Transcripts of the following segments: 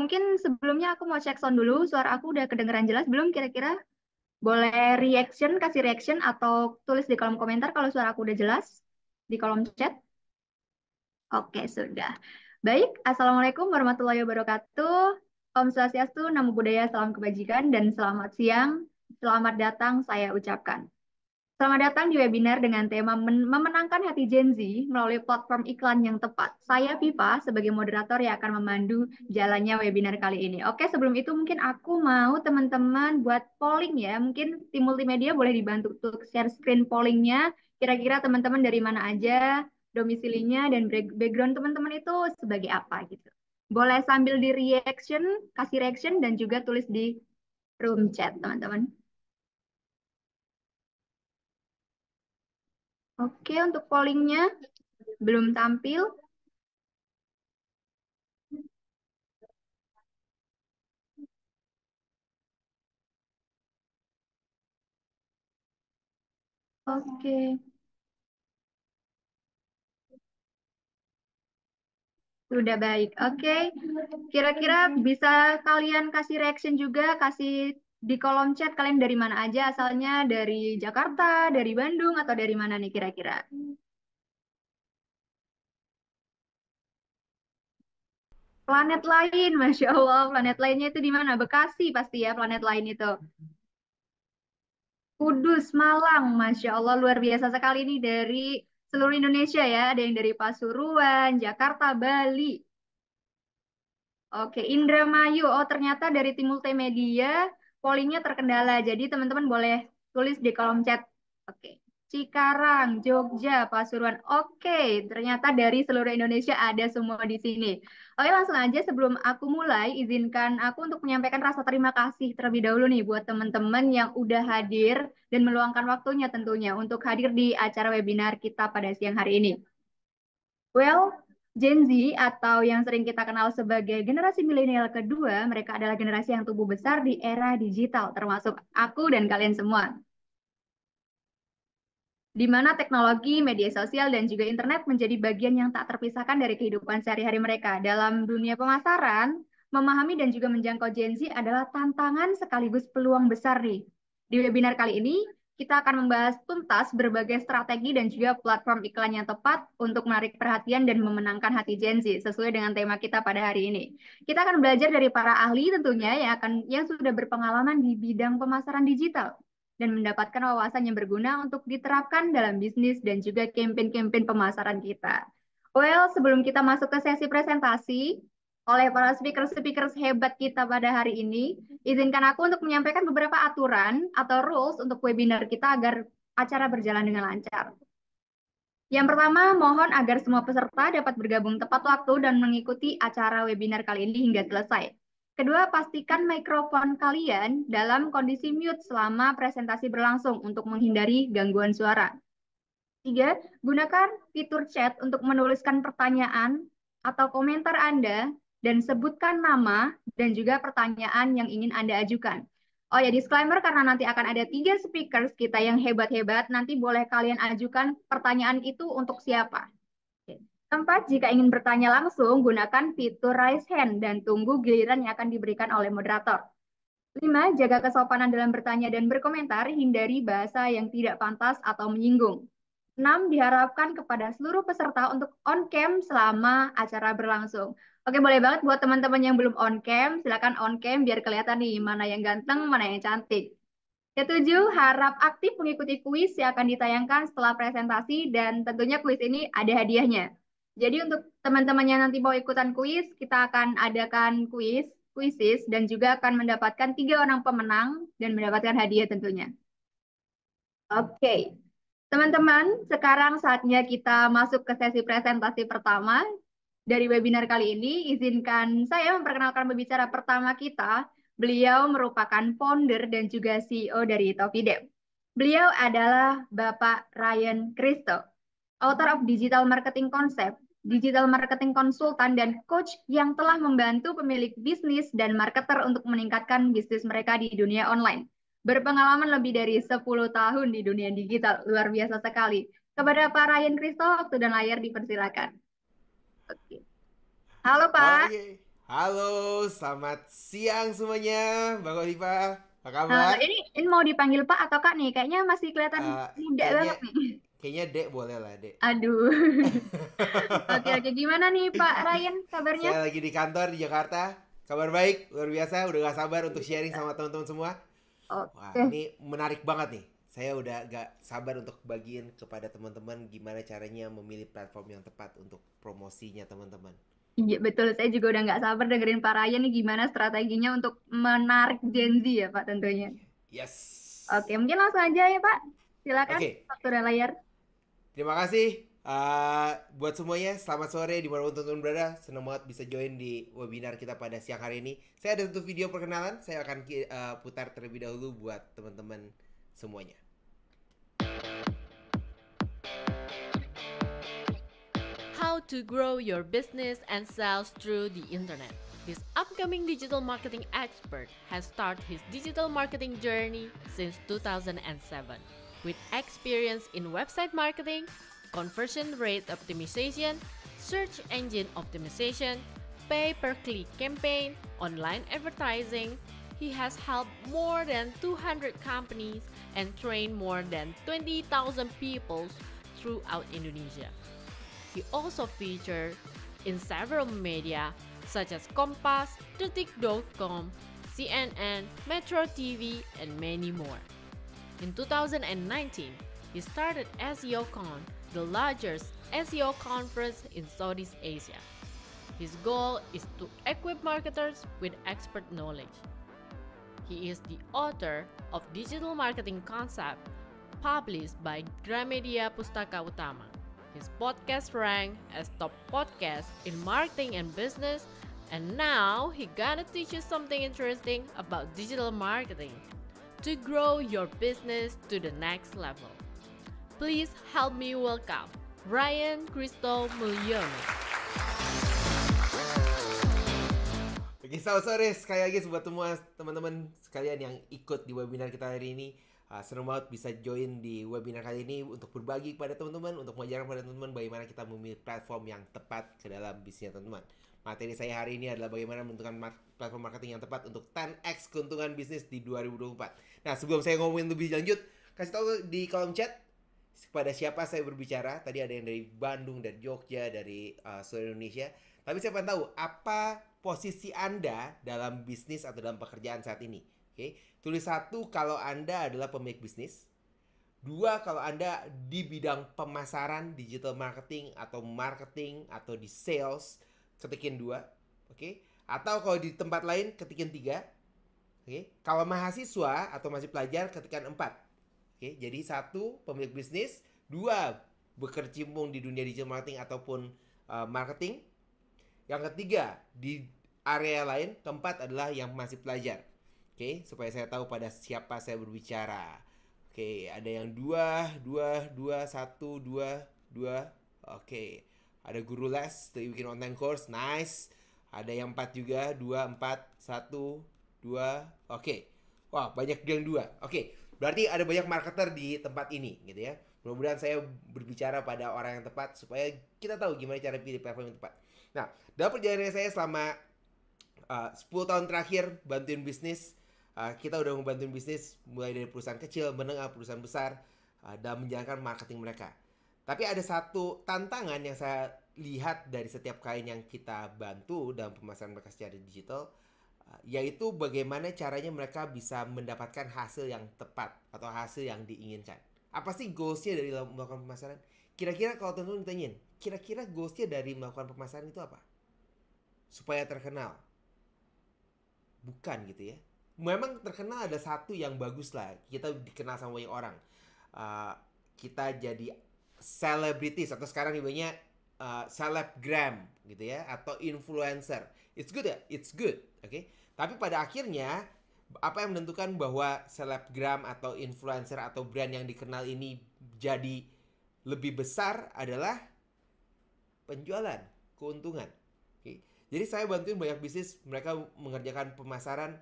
mungkin sebelumnya aku mau cek sound dulu, suara aku udah kedengeran jelas belum kira-kira? Boleh reaction, kasih reaction atau tulis di kolom komentar kalau suara aku udah jelas di kolom chat. Oke, sudah. Baik, Assalamualaikum warahmatullahi wabarakatuh. Om Swastiastu, Namo Buddhaya, Salam Kebajikan, dan selamat siang. Selamat datang saya ucapkan. Selamat datang di webinar dengan tema memenangkan hati Gen Z melalui platform iklan yang tepat. Saya Pipa sebagai moderator yang akan memandu jalannya webinar kali ini. Oke, sebelum itu mungkin aku mau teman-teman buat polling ya. Mungkin tim multimedia boleh dibantu untuk share screen pollingnya. Kira-kira teman-teman dari mana aja, domisilinya, dan background teman-teman itu sebagai apa gitu. Boleh sambil di reaction, kasih reaction, dan juga tulis di room chat teman-teman. Oke, untuk pollingnya belum tampil. Oke. Sudah baik. Oke. Kira-kira bisa kalian kasih reaction juga, kasih di kolom chat kalian dari mana aja asalnya dari Jakarta, dari Bandung atau dari mana nih kira-kira? Planet lain, masya Allah, planet lainnya itu di mana? Bekasi pasti ya planet lain itu. Kudus, Malang, masya Allah luar biasa sekali ini dari seluruh Indonesia ya. Ada yang dari Pasuruan, Jakarta, Bali. Oke, Indramayu. Oh ternyata dari tim multimedia pollingnya terkendala. Jadi teman-teman boleh tulis di kolom chat. Oke. Cikarang, Jogja, Pasuruan. Oke, ternyata dari seluruh Indonesia ada semua di sini. Oke, langsung aja sebelum aku mulai, izinkan aku untuk menyampaikan rasa terima kasih terlebih dahulu nih buat teman-teman yang udah hadir dan meluangkan waktunya tentunya untuk hadir di acara webinar kita pada siang hari ini. Well, Gen Z atau yang sering kita kenal sebagai generasi milenial kedua, mereka adalah generasi yang tumbuh besar di era digital, termasuk aku dan kalian semua. Di mana teknologi, media sosial, dan juga internet menjadi bagian yang tak terpisahkan dari kehidupan sehari-hari mereka. Dalam dunia pemasaran, memahami dan juga menjangkau Gen Z adalah tantangan sekaligus peluang besar nih. Di webinar kali ini, kita akan membahas tuntas berbagai strategi dan juga platform iklan yang tepat untuk menarik perhatian dan memenangkan hati Gen Z sesuai dengan tema kita pada hari ini. Kita akan belajar dari para ahli tentunya yang akan yang sudah berpengalaman di bidang pemasaran digital dan mendapatkan wawasan yang berguna untuk diterapkan dalam bisnis dan juga kampanye-kampanye pemasaran kita. Well, sebelum kita masuk ke sesi presentasi, oleh para speaker-speaker hebat kita pada hari ini. Izinkan aku untuk menyampaikan beberapa aturan atau rules untuk webinar kita agar acara berjalan dengan lancar. Yang pertama, mohon agar semua peserta dapat bergabung tepat waktu dan mengikuti acara webinar kali ini hingga selesai. Kedua, pastikan mikrofon kalian dalam kondisi mute selama presentasi berlangsung untuk menghindari gangguan suara. Tiga, gunakan fitur chat untuk menuliskan pertanyaan atau komentar Anda dan sebutkan nama dan juga pertanyaan yang ingin Anda ajukan. Oh ya, disclaimer karena nanti akan ada tiga speakers kita yang hebat-hebat, nanti boleh kalian ajukan pertanyaan itu untuk siapa. Tempat jika ingin bertanya langsung, gunakan fitur raise hand dan tunggu giliran yang akan diberikan oleh moderator. Lima, jaga kesopanan dalam bertanya dan berkomentar, hindari bahasa yang tidak pantas atau menyinggung. Enam, diharapkan kepada seluruh peserta untuk on cam selama acara berlangsung. Oke, boleh banget buat teman-teman yang belum on cam, silakan on cam biar kelihatan nih mana yang ganteng, mana yang cantik. Ketujuh, harap aktif mengikuti kuis yang akan ditayangkan setelah presentasi dan tentunya kuis ini ada hadiahnya. Jadi untuk teman-teman yang nanti mau ikutan kuis, kita akan adakan kuis, kuisis, dan juga akan mendapatkan tiga orang pemenang dan mendapatkan hadiah tentunya. Oke, okay. teman-teman, sekarang saatnya kita masuk ke sesi presentasi pertama dari webinar kali ini, izinkan saya memperkenalkan pembicara pertama kita. Beliau merupakan founder dan juga CEO dari Tofidem. Beliau adalah Bapak Ryan Christo, author of Digital Marketing Concept, digital marketing consultant dan coach yang telah membantu pemilik bisnis dan marketer untuk meningkatkan bisnis mereka di dunia online. Berpengalaman lebih dari 10 tahun di dunia digital, luar biasa sekali. Kepada Pak Ryan Christo waktu dan layar dipersilakan. Oke. Halo Pak. yeah. Halo, selamat siang semuanya, Mbak Oliva. Apa kabar? Uh, ini, ini mau dipanggil Pak atau Kak nih? Kayaknya masih kelihatan uh, muda banget nih. Kayaknya Dek boleh lah, Dek. Aduh. oke, oke. Gimana nih Pak Ryan kabarnya? Saya lagi di kantor di Jakarta. Kabar baik, luar biasa. Udah gak sabar untuk sharing sama teman-teman semua. Oke. Wah, ini menarik banget nih saya udah gak sabar untuk bagiin kepada teman-teman gimana caranya memilih platform yang tepat untuk promosinya teman-teman. Iya betul, saya juga udah gak sabar dengerin Pak Raya nih gimana strateginya untuk menarik Gen Z ya Pak tentunya. Yes. Oke, mungkin langsung aja ya Pak. Silakan okay. dan layar. Terima kasih uh, buat semuanya. Selamat sore di mana teman berada. Senang banget bisa join di webinar kita pada siang hari ini. Saya ada satu video perkenalan. Saya akan uh, putar terlebih dahulu buat teman-teman semuanya. How to grow your business and sales through the internet. This upcoming digital marketing expert has started his digital marketing journey since 2007 with experience in website marketing, conversion rate optimization, search engine optimization, pay per click campaign, online advertising. He has helped more than 200 companies and trained more than 20,000 people throughout Indonesia. He also featured in several media such as Compass, Detik.com, CNN, Metro TV, and many more. In 2019, he started SEOCon, the largest SEO conference in Southeast Asia. His goal is to equip marketers with expert knowledge he is the author of Digital Marketing Concept, published by Gramedia Pustaka Utama. His podcast ranked as top podcast in marketing and business, and now he gonna teach you something interesting about digital marketing to grow your business to the next level. Please help me welcome Ryan Cristo Mulione. Kisah sore sekali lagi buat semua teman-teman sekalian yang ikut di webinar kita hari ini. Uh, ah, senang banget bisa join di webinar kali ini untuk berbagi kepada teman-teman, untuk mengajarkan kepada teman-teman bagaimana kita memilih platform yang tepat ke dalam bisnisnya teman-teman. Materi saya hari ini adalah bagaimana menentukan platform marketing yang tepat untuk 10x keuntungan bisnis di 2024. Nah, sebelum saya ngomongin lebih lanjut, kasih tahu di kolom chat kepada siapa saya berbicara. Tadi ada yang dari Bandung, dari Jogja, dari uh, seluruh Indonesia. Tapi siapa yang tahu apa posisi Anda dalam bisnis atau dalam pekerjaan saat ini. Oke, okay? tulis satu kalau Anda adalah pemilik bisnis, dua kalau Anda di bidang pemasaran, digital marketing atau marketing atau di sales, ketikin dua, oke? Okay? Atau kalau di tempat lain ketikin tiga, oke? Okay? Kalau mahasiswa atau masih pelajar ketikan empat, oke? Okay? Jadi satu pemilik bisnis, dua bekerja di dunia digital marketing ataupun uh, marketing, yang ketiga, di area lain, keempat adalah yang masih pelajar. Oke, okay? supaya saya tahu pada siapa saya berbicara. Oke, okay, ada yang dua, dua, dua, satu, dua, dua. Oke, okay. ada guru les, tuh bikin online course, nice. Ada yang empat juga, dua, empat, satu, dua. Oke, wah banyak yang dua. Oke, berarti ada banyak marketer di tempat ini, gitu ya. Mudah-mudahan saya berbicara pada orang yang tepat supaya kita tahu gimana cara pilih platform yang tepat. Nah, dalam perjalanan saya selama eh, uh, 10 tahun terakhir bantuin bisnis, uh, kita udah membantuin bisnis mulai dari perusahaan kecil, menengah, perusahaan besar uh, dalam menjalankan marketing mereka. Tapi ada satu tantangan yang saya lihat dari setiap klien yang kita bantu dalam pemasaran mereka secara digital, yaitu bagaimana caranya mereka bisa mendapatkan hasil yang tepat atau hasil yang diinginkan. Apa sih goalsnya dari melakukan pemasaran? Kira-kira kalau teman-teman ditanyain, kira-kira goalsnya dari melakukan pemasaran itu apa? Supaya terkenal. Bukan gitu ya. Memang terkenal ada satu yang bagus lah. Kita dikenal sama banyak orang. Uh, kita jadi selebritis atau sekarang ibunya uh, ah, selebgram gitu ya atau influencer. It's good ya, it's good, oke. Okay? Tapi pada akhirnya apa yang menentukan bahwa selebgram atau influencer atau brand yang dikenal ini jadi lebih besar adalah penjualan, keuntungan. Okay. Jadi saya bantuin banyak bisnis mereka mengerjakan pemasaran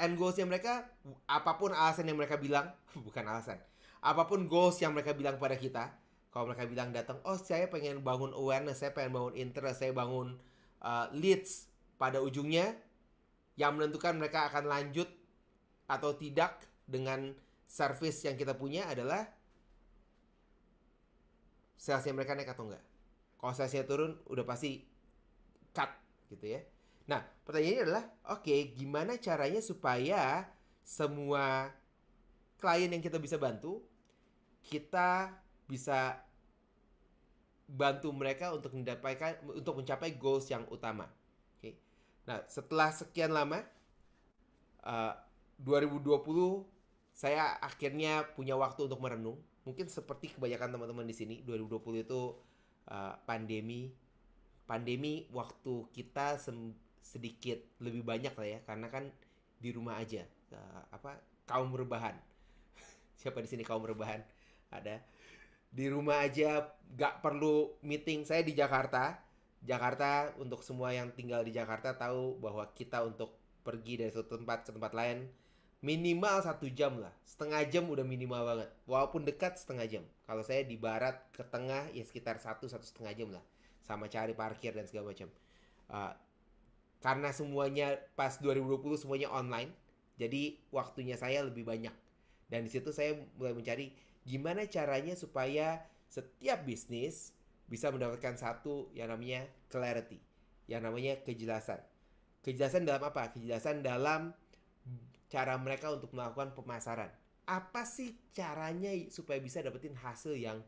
and goalsnya mereka apapun alasan yang mereka bilang bukan alasan apapun goals yang mereka bilang pada kita kalau mereka bilang datang oh saya pengen bangun awareness saya pengen bangun interest saya bangun uh, leads pada ujungnya yang menentukan mereka akan lanjut atau tidak dengan service yang kita punya adalah salesnya mereka naik atau enggak kalau salesnya turun, udah pasti cut gitu ya. Nah, pertanyaannya adalah, oke, okay, gimana caranya supaya semua klien yang kita bisa bantu, kita bisa bantu mereka untuk mendapatkan untuk mencapai goals yang utama. Oke. Okay. Nah, setelah sekian lama eh, uh, 2020 saya akhirnya punya waktu untuk merenung. Mungkin seperti kebanyakan teman-teman di sini, 2020 itu Eh, pandemi pandemi waktu kita sedikit lebih banyak lah ya karena kan di rumah aja uh, apa kaum rebahan siapa di sini kaum rebahan ada di rumah aja gak perlu meeting saya di Jakarta Jakarta untuk semua yang tinggal di Jakarta tahu bahwa kita untuk pergi dari satu tempat ke tempat lain minimal satu jam lah setengah jam udah minimal banget walaupun dekat setengah jam kalau saya di barat ke tengah ya sekitar satu satu setengah jam lah sama cari parkir dan segala macam uh, karena semuanya pas 2020 semuanya online jadi waktunya saya lebih banyak dan di situ saya mulai mencari gimana caranya supaya setiap bisnis bisa mendapatkan satu yang namanya clarity yang namanya kejelasan kejelasan dalam apa kejelasan dalam cara mereka untuk melakukan pemasaran. Apa sih caranya supaya bisa dapetin hasil yang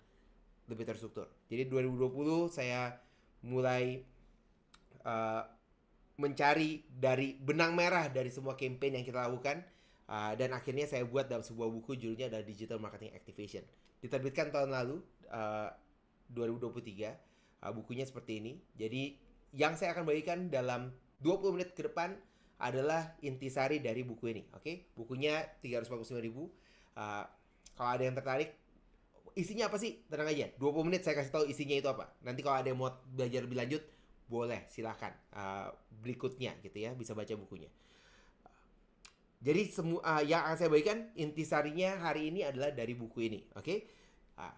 lebih terstruktur? Jadi 2020 saya mulai uh, mencari dari benang merah dari semua campaign yang kita lakukan uh, dan akhirnya saya buat dalam sebuah buku judulnya adalah Digital Marketing Activation. Diterbitkan tahun lalu uh, 2023 uh, bukunya seperti ini. Jadi yang saya akan bagikan dalam 20 menit ke depan adalah intisari dari buku ini. Oke, okay? bukunya sembilan ribu. Uh, kalau ada yang tertarik, isinya apa sih? Tenang aja, 20 menit saya kasih tahu isinya itu apa. Nanti kalau ada yang mau belajar lebih lanjut, boleh silahkan uh, ah, berikutnya gitu ya, bisa baca bukunya. Jadi semua uh, yang akan saya bagikan intisarinya hari ini adalah dari buku ini, oke? Okay? Ah,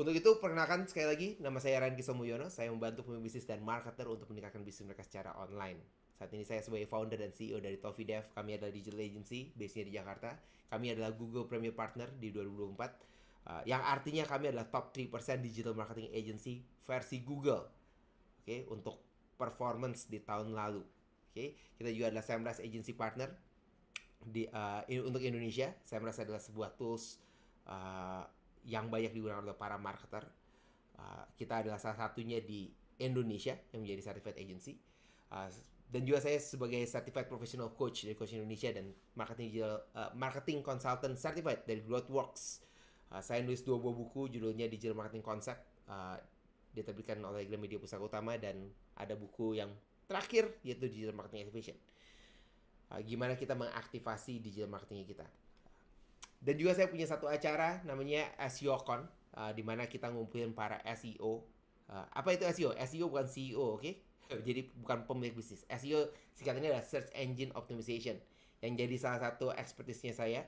untuk itu perkenalkan sekali lagi nama saya Ranki Somuyono, saya membantu pemimpin bisnis dan marketer untuk meningkatkan bisnis mereka secara online. Saat ini saya sebagai founder dan CEO dari Tofi Dev, kami adalah digital agency base-nya di Jakarta. Kami adalah Google Premier Partner di 2024. Uh, ah, yang artinya kami adalah top 3% digital marketing agency versi Google. Oke, okay, untuk performance di tahun lalu. Oke, okay, kita juga adalah Semrush Agency Partner di uh, in, untuk Indonesia. Semrush adalah sebuah tools uh, yang banyak digunakan oleh para marketer. Uh, kita adalah salah satunya di Indonesia yang menjadi certified agency. Uh, dan juga saya sebagai certified professional coach dari Coach Indonesia dan marketing digital uh, marketing consultant certified dari GrowthWorks. Uh, saya nulis dua buah buku judulnya Digital Marketing Concept uh, diterbitkan oleh Gramedia Pusaka Utama dan ada buku yang terakhir yaitu Digital Marketing Activation. Uh, gimana kita mengaktifasi digital marketing kita. Dan juga saya punya satu acara namanya SEOcon uh, di mana kita ngumpulin para SEO. Uh, apa itu SEO? SEO bukan CEO, oke? Okay? jadi bukan pemilik bisnis. SEO singkatannya adalah Search Engine Optimization yang jadi salah satu ekspertisnya saya.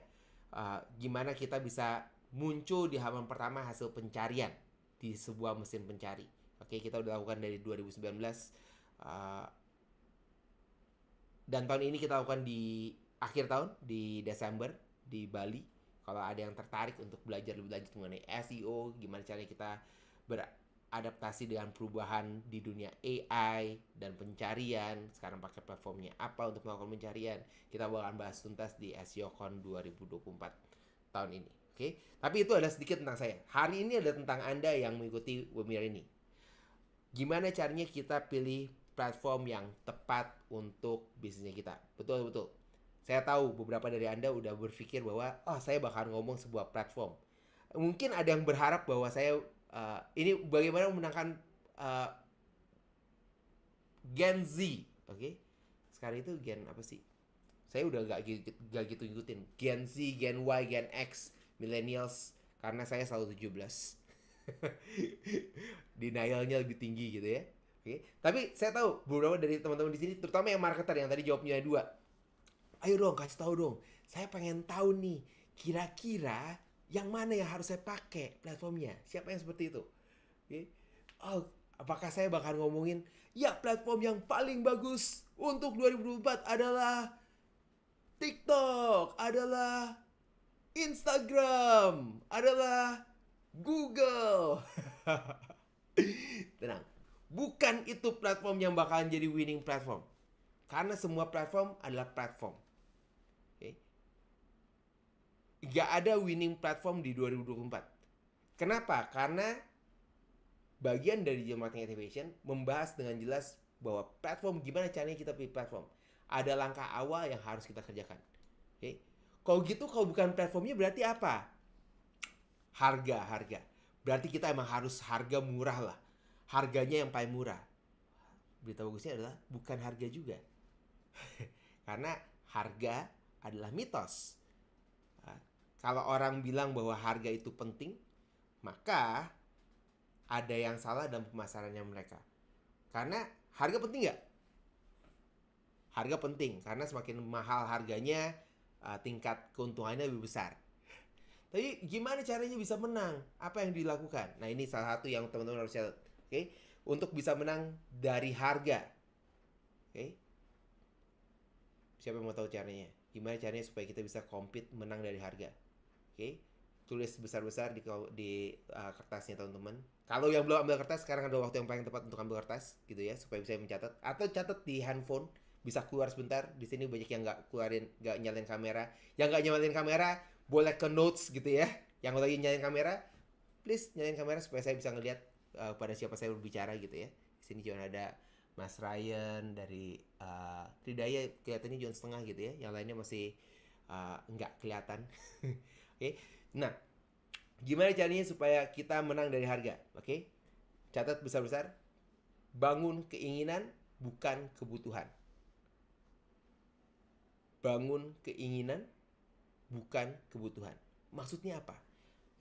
Uh, gimana kita bisa muncul di halaman pertama hasil pencarian di sebuah mesin pencari. Oke, kita udah lakukan dari 2019 uh, dan tahun ini kita lakukan di akhir tahun di Desember di Bali. Kalau ada yang tertarik untuk belajar lebih lanjut mengenai SEO, gimana caranya kita ber adaptasi dengan perubahan di dunia AI dan pencarian. Sekarang pakai platformnya apa untuk melakukan pencarian? Kita bakalan bahas tuntas di SEOCon 2024 tahun ini. Oke, okay? tapi itu ada sedikit tentang saya. Hari ini ada tentang Anda yang mengikuti webinar ini. Gimana caranya kita pilih platform yang tepat untuk bisnisnya kita? Betul betul. Saya tahu beberapa dari Anda udah berpikir bahwa oh saya bakal ngomong sebuah platform. Mungkin ada yang berharap bahwa saya uh, ini bagaimana memenangkan uh, Gen Z, oke? Okay? Sekarang itu Gen apa sih? Saya udah gak, gak gitu ngikutin Gen Z, Gen Y, Gen X, Millennials karena saya selalu 17. Denialnya lebih tinggi gitu ya. Oke, okay? tapi saya tahu beberapa dari teman-teman di sini terutama yang marketer yang tadi jawabnya dua. Ayo dong kasih tahu dong. Saya pengen tahu nih kira-kira yang mana yang harus saya pakai platformnya? Siapa yang seperti itu? Okay. Oh, apakah saya bakal ngomongin, ya platform yang paling bagus untuk 2024 adalah TikTok, adalah Instagram, adalah Google. Tenang, bukan itu platform yang bakalan jadi winning platform. Karena semua platform adalah platform nggak ada winning platform di 2024. Kenapa? Karena bagian dari digital marketing activation membahas dengan jelas bahwa platform gimana caranya kita pilih platform. Ada langkah awal yang harus kita kerjakan. Oke. Okay? Kalau gitu kalau bukan platformnya berarti apa? Harga, harga. Berarti kita emang harus harga murah lah. Harganya yang paling murah. Berita bagusnya adalah bukan harga juga. Karena harga adalah mitos kalau orang bilang bahwa harga itu penting, maka ada yang salah dalam pemasarannya mereka. Karena harga penting nggak? Harga penting karena semakin mahal harganya, eh, tingkat keuntungannya lebih besar. Tapi gimana caranya bisa menang? Apa yang dilakukan? Nah ini salah satu yang teman-teman harus lihat. okay? untuk bisa menang dari harga. Oke, okay? siapa yang mau tahu caranya? Gimana caranya supaya kita bisa compete menang dari harga? Oke. Okay? Tulis besar-besar di di uh, kertasnya teman-teman. Kalau yang belum ambil kertas sekarang ada waktu yang paling tepat untuk ambil kertas gitu ya supaya bisa mencatat atau catat di handphone bisa keluar sebentar. Di sini banyak yang nggak keluarin, nggak nyalain kamera. Yang nggak nyalain kamera boleh ke notes gitu ya. Yang lagi nyalain kamera, please nyalain kamera supaya saya bisa ngelihat uh, pada siapa saya berbicara gitu ya. Di sini juga ada Mas Ryan dari uh, Ridaya kelihatannya John setengah gitu ya. Yang lainnya masih uh, nggak kelihatan. Oke. Okay? Nah, gimana caranya supaya kita menang dari harga? Oke. Okay? Catat besar-besar. Bangun keinginan bukan kebutuhan. Bangun keinginan bukan kebutuhan. Maksudnya apa?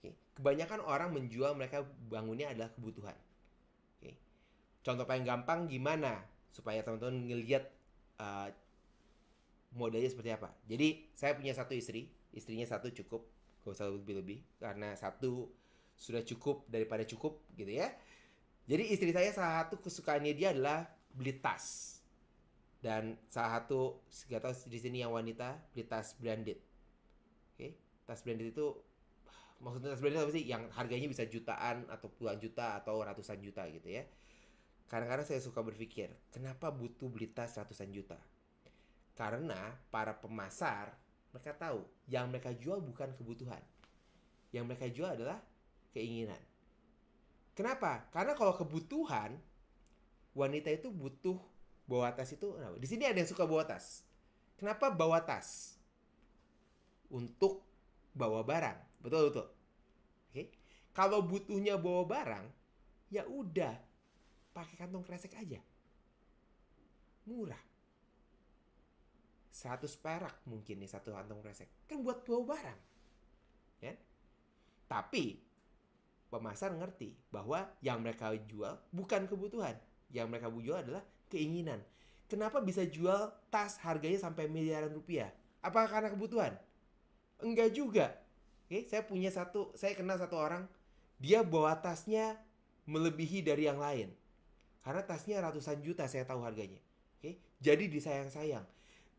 Okay? Kebanyakan orang menjual mereka bangunnya adalah kebutuhan. Oke. Okay? Contoh paling gampang gimana supaya teman-teman ngelihat uh, eh, modelnya seperti apa. Jadi saya punya satu istri, istrinya satu cukup gak usah lebih-lebih karena satu sudah cukup daripada cukup gitu ya. Jadi istri saya salah satu kesukaannya dia adalah beli tas. Dan salah satu segala di sini yang wanita beli tas branded. Oke, okay? tas branded itu maksudnya tas branded apa sih? Yang harganya bisa jutaan atau puluhan juta atau ratusan juta gitu ya. Kadang-kadang saya suka berpikir, kenapa butuh beli tas ratusan juta? Karena para pemasar mereka tahu yang mereka jual bukan kebutuhan. Yang mereka jual adalah keinginan. Kenapa? Karena kalau kebutuhan wanita itu butuh bawa tas itu. Kenapa? Di sini ada yang suka bawa tas. Kenapa bawa tas? Untuk bawa barang. Betul betul. Oke. Kalau butuhnya bawa barang, ya udah pakai kantong kresek aja. Murah. 100 perak mungkin nih satu kantong kresek. Kan buat bawa barang. Ya? Kan? Tapi pemasar ngerti bahwa yang mereka jual bukan kebutuhan. Yang mereka jual adalah keinginan. Kenapa bisa jual tas harganya sampai miliaran rupiah? Apakah karena kebutuhan? Enggak juga. Oke, saya punya satu, saya kenal satu orang, dia bawa tasnya melebihi dari yang lain. Karena tasnya ratusan juta saya tahu harganya. Oke, jadi disayang-sayang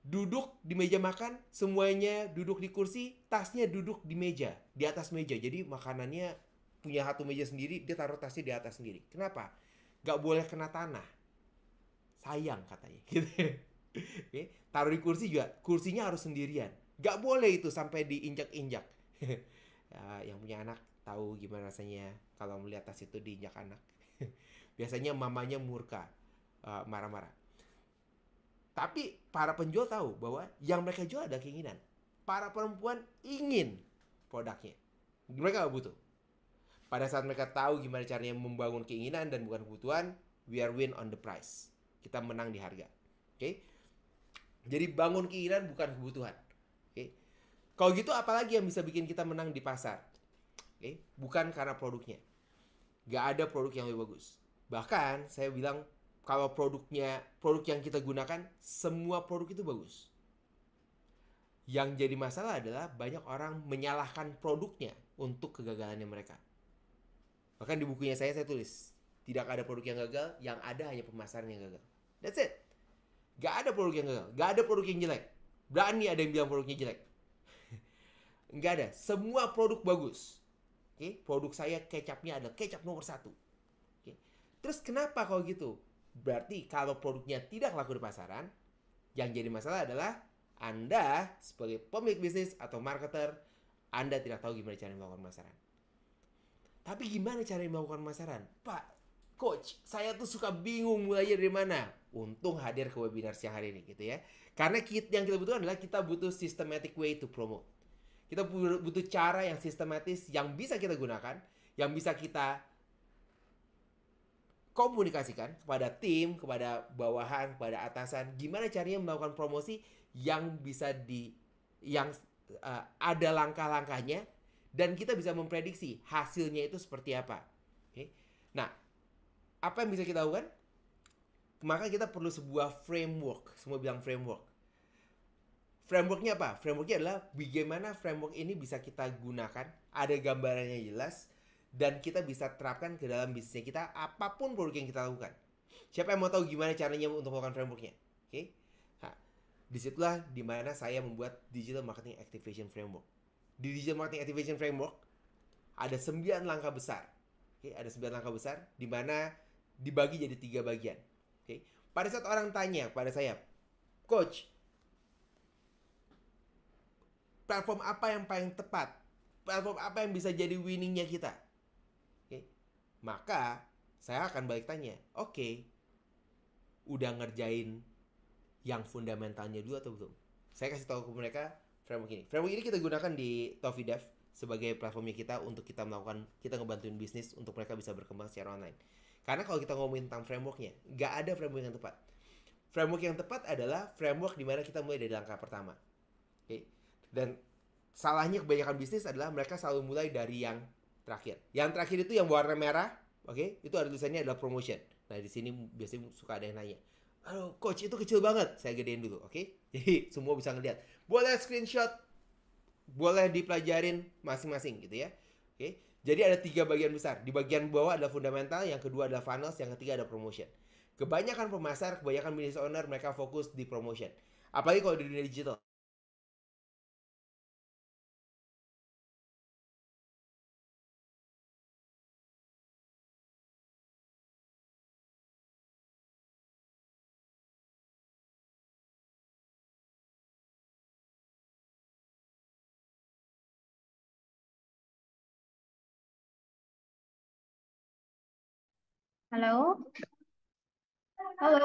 duduk di meja makan, semuanya duduk di kursi, tasnya duduk di meja, di atas meja. Jadi makanannya punya satu meja sendiri, dia taruh tasnya di atas sendiri. Kenapa? Gak boleh kena tanah. Sayang katanya. Gitu. Okay. taruh di kursi juga, kursinya harus sendirian. Gak boleh itu sampai diinjak-injak. uh, yang punya anak tahu gimana rasanya kalau melihat tas itu diinjak anak. Biasanya mamanya murka, marah eh, marah -marah tapi para penjual tahu bahwa yang mereka jual ada keinginan. Para perempuan ingin produknya. Mereka nggak butuh. Pada saat mereka tahu gimana caranya membangun keinginan dan bukan kebutuhan, we are win on the price. Kita menang di harga. Oke? Okay? Jadi bangun keinginan bukan kebutuhan. Oke? Okay? Kalau gitu apalagi yang bisa bikin kita menang di pasar? Oke? Okay? Bukan karena produknya. Gak ada produk yang lebih bagus. Bahkan saya bilang kalau produknya produk yang kita gunakan semua produk itu bagus. Yang jadi masalah adalah banyak orang menyalahkan produknya untuk kegagalannya mereka. Bahkan di bukunya saya saya tulis, tidak ada produk yang gagal, yang ada hanya pemasaran yang gagal. That's it. Gak ada produk yang gagal, gak ada produk yang jelek. Berani ada yang bilang produknya jelek. Gak ada, semua produk bagus. Oke, okay? produk saya kecapnya adalah kecap nomor satu. Oke. Okay? Terus kenapa kalau gitu? Berarti kalau produknya tidak laku di pasaran, yang jadi masalah adalah Anda sebagai pemilik bisnis atau marketer, Anda tidak tahu gimana cara melakukan pemasaran. Tapi gimana cara melakukan pemasaran? Pak, coach, saya tuh suka bingung mulai dari mana. Untung hadir ke webinar siang hari ini gitu ya. Karena kit yang kita butuhkan adalah kita butuh systematic way to promote. Kita butuh cara yang sistematis yang bisa kita gunakan, yang bisa kita komunikasikan kepada tim, kepada bawahan, kepada atasan, gimana caranya melakukan promosi yang bisa di yang uh, ada langkah-langkahnya dan kita bisa memprediksi hasilnya itu seperti apa. Oke. Okay? Nah, apa yang bisa kita lakukan? Maka kita perlu sebuah framework. Semua bilang framework. Frameworknya apa? Frameworknya adalah bagaimana framework ini bisa kita gunakan. Ada gambarannya jelas dan kita bisa terapkan ke dalam bisnisnya kita apapun produk yang kita lakukan. Siapa yang mau tahu gimana caranya untuk melakukan frameworknya? Oke, okay? nah, disitulah dimana saya membuat digital marketing activation framework. Di digital marketing activation framework ada sembilan langkah besar. Oke, okay? ada sembilan langkah besar dimana dibagi jadi tiga bagian. Oke, okay? pada saat orang tanya pada saya, coach, platform apa yang paling tepat? Platform apa yang bisa jadi winningnya kita? maka saya akan balik tanya, oke, okay, udah ngerjain yang fundamentalnya dulu atau belum? Saya kasih tahu ke mereka framework ini. Framework ini kita gunakan di Toffee sebagai platformnya kita untuk kita melakukan, kita ngebantuin bisnis untuk mereka bisa berkembang secara online. Karena kalau kita ngomongin tentang frameworknya, nggak ada framework yang tepat. Framework yang tepat adalah framework di mana kita mulai dari langkah pertama. Oke. Okay. Dan salahnya kebanyakan bisnis adalah mereka selalu mulai dari yang terakhir. Yang terakhir itu yang warna merah, oke, okay? itu ada tulisannya adalah promotion. Nah, di sini biasanya suka ada yang nanya, "Aduh, coach itu kecil banget." Saya gedein dulu, oke? Okay? Jadi semua bisa ngeliat, Boleh screenshot, boleh dipelajarin masing-masing gitu ya. Oke. Okay? Jadi ada tiga bagian besar. Di bagian bawah adalah fundamental, yang kedua adalah funnels, yang ketiga ada promotion. Kebanyakan pemasar, kebanyakan business owner mereka fokus di promotion. Apalagi kalau di dunia digital. Halo? Halo?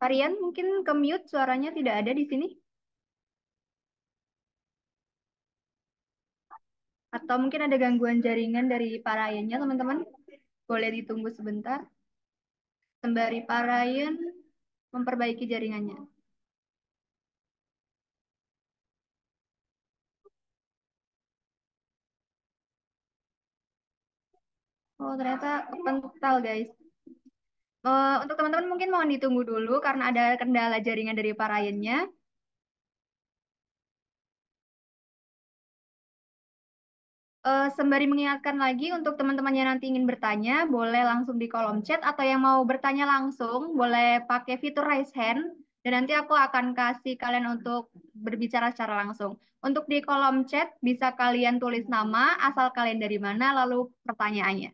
Varian mungkin ke mute suaranya tidak ada di sini? Atau mungkin ada gangguan jaringan dari Parayannya teman-teman? Boleh ditunggu sebentar. Sembari parain memperbaiki jaringannya. Oh, ternyata kepental, guys. Uh, untuk teman-teman mungkin mohon ditunggu dulu karena ada kendala jaringan dari para lainnya. Uh, eh, sembari mengingatkan lagi untuk teman-teman yang nanti ingin bertanya, boleh langsung di kolom chat atau yang mau bertanya langsung, boleh pakai fitur raise hand dan nanti aku akan kasih kalian untuk berbicara secara langsung. Untuk di kolom chat bisa kalian tulis nama, asal kalian dari mana, lalu pertanyaannya.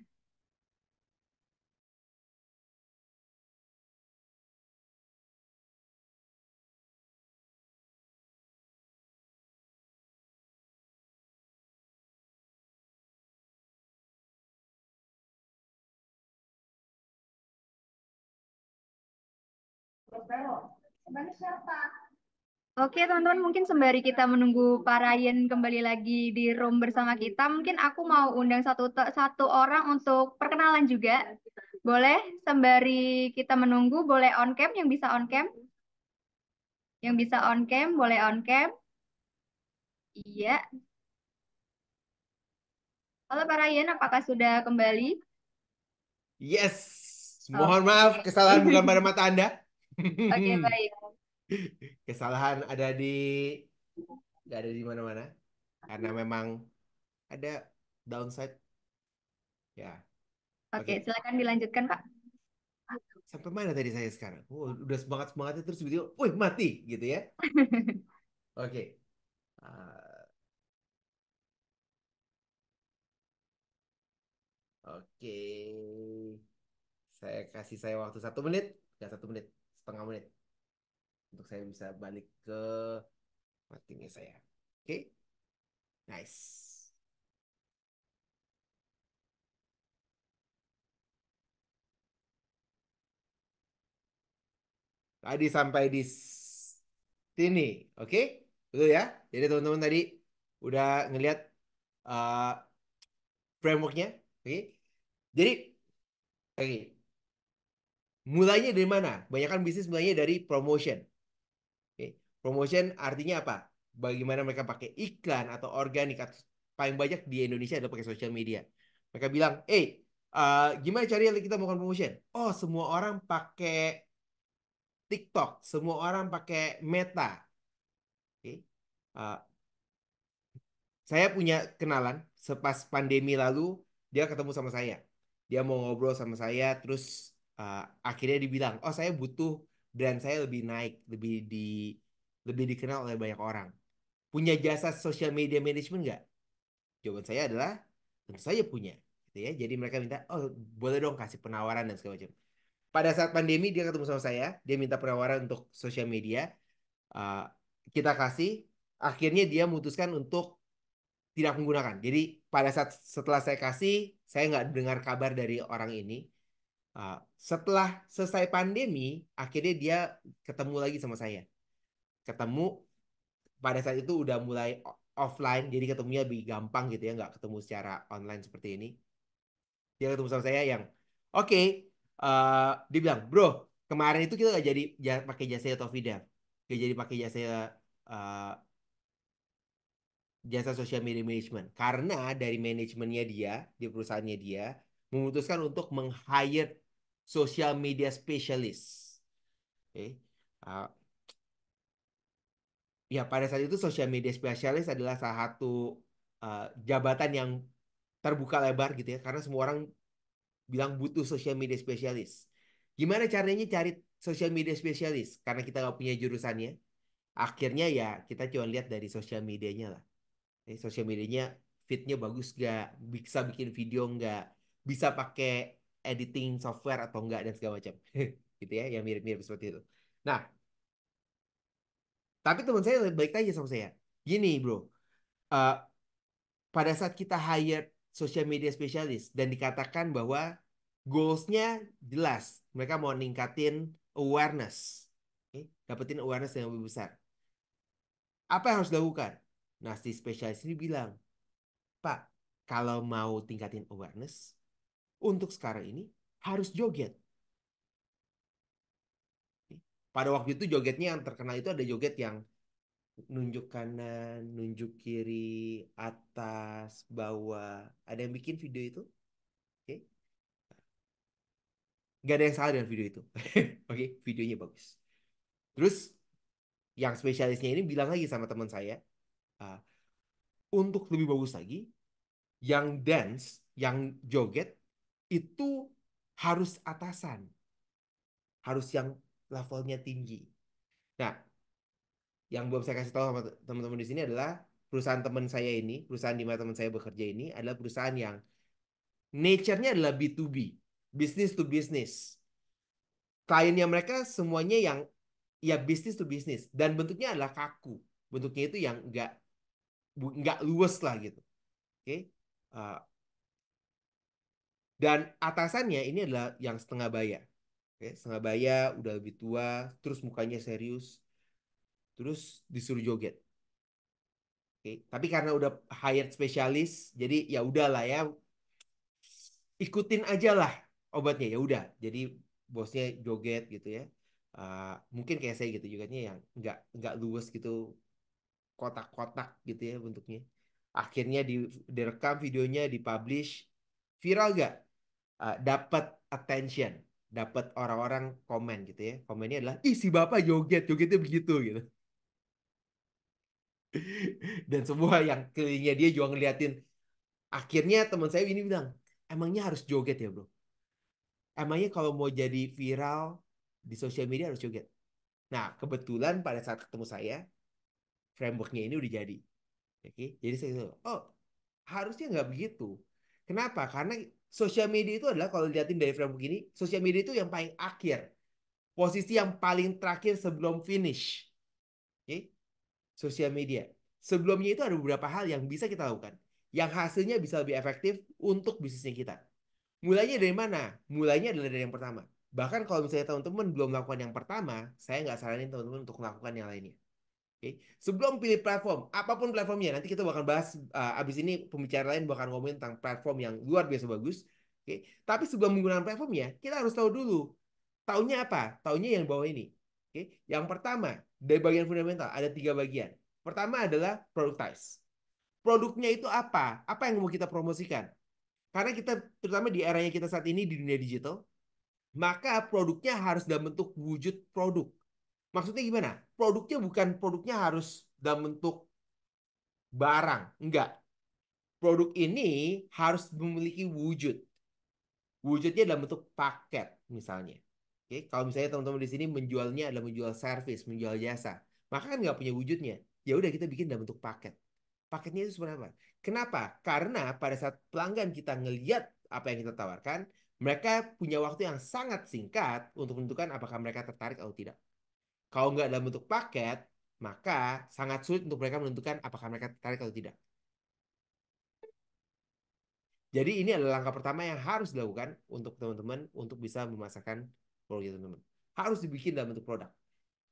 Oke teman-teman mungkin sembari kita menunggu Pak Ryan kembali lagi di room bersama kita mungkin aku mau undang satu satu orang untuk perkenalan juga boleh sembari kita menunggu boleh on cam yang bisa on cam yang bisa on cam boleh on cam iya halo Pak Ryan apakah sudah kembali yes mohon okay. maaf kesalahan bukan pada mata anda Oke, baik. Kesalahan ada di nggak ada di mana-mana karena memang ada downside. Ya. Oke, okay. silakan dilanjutkan, Pak. Sampai mana tadi saya sekarang? Oh, udah semangat semangatnya terus video, wih mati gitu ya. Oke. okay. Uh, Oke, okay. saya kasih saya waktu satu menit, nggak satu menit, setengah menit untuk saya bisa balik ke matinya saya. Oke, okay? nice. Tadi sampai di sini, oke? Okay? Betul ya? Jadi teman-teman tadi udah ngelihat uh, frameworknya, oke? Okay? Jadi, oke. Okay. Mulainya dari mana? Banyakkan bisnis mulainya dari promotion. Okay. Promotion artinya apa? Bagaimana mereka pakai iklan atau organik atau paling banyak di Indonesia adalah pakai social media. Mereka bilang, eh, uh, gimana yang kita melakukan promotion? Oh, semua orang pakai TikTok, semua orang pakai Meta. Okay. Uh, eh, saya punya kenalan sepas pandemi lalu dia ketemu sama saya. Dia mau ngobrol sama saya, terus uh, akhirnya dibilang oh saya butuh brand saya lebih naik lebih di lebih dikenal oleh banyak orang punya jasa social media management nggak jawaban saya adalah tentu saya punya gitu ya jadi mereka minta oh boleh dong kasih penawaran dan segala macam pada saat pandemi dia ketemu sama saya dia minta penawaran untuk social media uh, kita kasih akhirnya dia memutuskan untuk tidak menggunakan jadi pada saat setelah saya kasih saya nggak dengar kabar dari orang ini Uh, setelah selesai pandemi, akhirnya dia ketemu lagi sama saya. Ketemu pada saat itu udah mulai offline, jadi ketemunya lebih gampang gitu ya, nggak ketemu secara online seperti ini. Dia ketemu sama saya yang, oke, okay, uh, eh, dia bilang, bro, kemarin itu kita nggak jadi pakai jasa atau Tofida, nggak jadi pakai jasa uh, jasa social media management, karena dari manajemennya dia di perusahaannya dia memutuskan untuk meng-hire social media specialist. Okay. Uh, ya pada saat itu social media specialist adalah salah satu uh, jabatan yang terbuka lebar gitu ya karena semua orang bilang butuh social media specialist. Gimana caranya cari social media specialist? Karena kita nggak punya jurusannya. Akhirnya ya kita cuma lihat dari social medianya lah. Eh, social medianya fitnya bagus nggak? Bisa bikin video nggak? Bisa pakai editing software atau enggak dan segala macam gitu ya yang mirip-mirip seperti itu nah tapi teman saya lebih baik aja sama saya gini bro uh, pada saat kita hire social media specialist dan dikatakan bahwa goalsnya jelas mereka mau ningkatin awareness okay? dapetin awareness yang lebih besar apa yang harus dilakukan nah si spesialis ini bilang pak kalau mau tingkatin awareness untuk sekarang ini harus joget. Pada waktu itu jogetnya yang terkenal itu ada joget yang nunjuk kanan, nunjuk kiri, atas, bawah. Ada yang bikin video itu? Oke. Okay. Gak ada yang salah dengan video itu. Oke, okay, videonya bagus. Terus yang spesialisnya ini bilang lagi sama teman saya, ah, untuk lebih bagus lagi, yang dance, yang joget itu harus atasan. Harus yang levelnya tinggi. Nah, yang belum saya kasih tahu sama teman-teman di sini adalah perusahaan teman saya ini, perusahaan di mana teman saya bekerja ini adalah perusahaan yang nature-nya adalah B2B, business to business. Kliennya mereka semuanya yang ya business to business dan bentuknya adalah kaku. Bentuknya itu yang enggak enggak luwes lah gitu. Oke. Okay? Uh, dan atasannya ini adalah yang setengah baya. Oke, setengah baya, udah lebih tua, terus mukanya serius. Terus disuruh joget. Oke, tapi karena udah hired spesialis, jadi ya udahlah ya. Ikutin aja lah obatnya ya udah. Jadi bosnya joget gitu ya. Uh, mungkin kayak saya gitu juga nya yang nggak nggak luwes gitu kotak-kotak gitu ya bentuknya. Akhirnya di, direkam videonya, dipublish. Viral gak? uh, dapat attention, dapat orang-orang komen gitu ya. Komennya adalah ih si bapak joget, jogetnya begitu gitu. Dan semua yang kelilingnya dia juga ngeliatin. Akhirnya teman saya ini bilang, emangnya harus joget ya bro? Emangnya kalau mau jadi viral di sosial media harus joget? Nah kebetulan pada saat ketemu saya, frameworknya ini udah jadi. Oke, okay? jadi saya bilang, oh harusnya nggak begitu. Kenapa? Karena Sosial media itu adalah kalau dilihatin dari frame begini, sosial media itu yang paling akhir. Posisi yang paling terakhir sebelum finish. Oke? Okay? Sosial media. Sebelumnya itu ada beberapa hal yang bisa kita lakukan. Yang hasilnya bisa lebih efektif untuk bisnisnya kita. Mulainya dari mana? Mulainya adalah dari yang pertama. Bahkan kalau misalnya teman-teman belum melakukan yang pertama, saya nggak saranin teman-teman untuk melakukan yang lainnya. Oke. Okay. Sebelum pilih platform, apapun platformnya, nanti kita bakal bahas uh, abis ini pembicara lain bakal ngomongin tentang platform yang luar biasa bagus. Oke. Okay. Tapi sebelum menggunakan platformnya, kita harus tahu dulu tahunya apa? Tahunya yang bawah ini. Oke. Okay. Yang pertama dari bagian fundamental ada tiga bagian. Pertama adalah productize. Produknya itu apa? Apa yang mau kita promosikan? Karena kita terutama di eranya kita saat ini di dunia digital, maka produknya harus dalam bentuk wujud produk. Maksudnya gimana? Produknya bukan produknya harus dalam bentuk barang, enggak. Produk ini harus memiliki wujud. Wujudnya dalam bentuk paket misalnya. Oke, kalau misalnya teman-teman di sini menjualnya adalah menjual service, menjual jasa, maka kan nggak punya wujudnya. Ya udah kita bikin dalam bentuk paket. Paketnya itu sebenarnya apa? Kenapa? Karena pada saat pelanggan kita ngeliat apa yang kita tawarkan, mereka punya waktu yang sangat singkat untuk menentukan apakah mereka tertarik atau tidak. Kalau nggak dalam bentuk paket, maka sangat sulit untuk mereka menentukan apakah mereka tertarik atau tidak. Jadi ini adalah langkah pertama yang harus dilakukan untuk teman-teman untuk bisa memasarkan produk teman-teman. Harus dibikin dalam bentuk produk.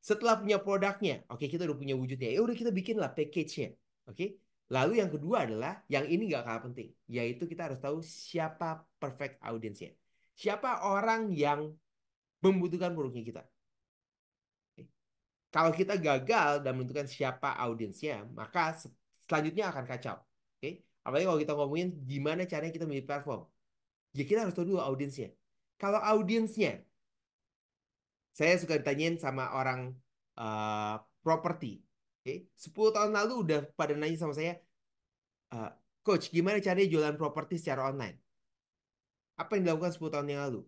Setelah punya produknya, oke okay, kita udah punya wujudnya, ya udah kita bikinlah package-nya. Oke, okay? Lalu yang kedua adalah yang ini nggak kalah penting, yaitu kita harus tahu siapa perfect audience-nya, Siapa orang yang membutuhkan produknya kita. Kalau kita gagal dan menentukan siapa audiensnya, maka selanjutnya akan kacau. Oke? Okay? Apalagi kalau kita ngomongin gimana caranya kita menjadi platform. Ya kita harus tahu dulu audiensnya. Kalau audiensnya, saya suka ditanyain sama orang uh, properti. Oke? Okay? 10 tahun lalu udah pada nanya sama saya, uh, Coach, gimana caranya jualan properti secara online? Apa yang dilakukan 10 tahun yang lalu?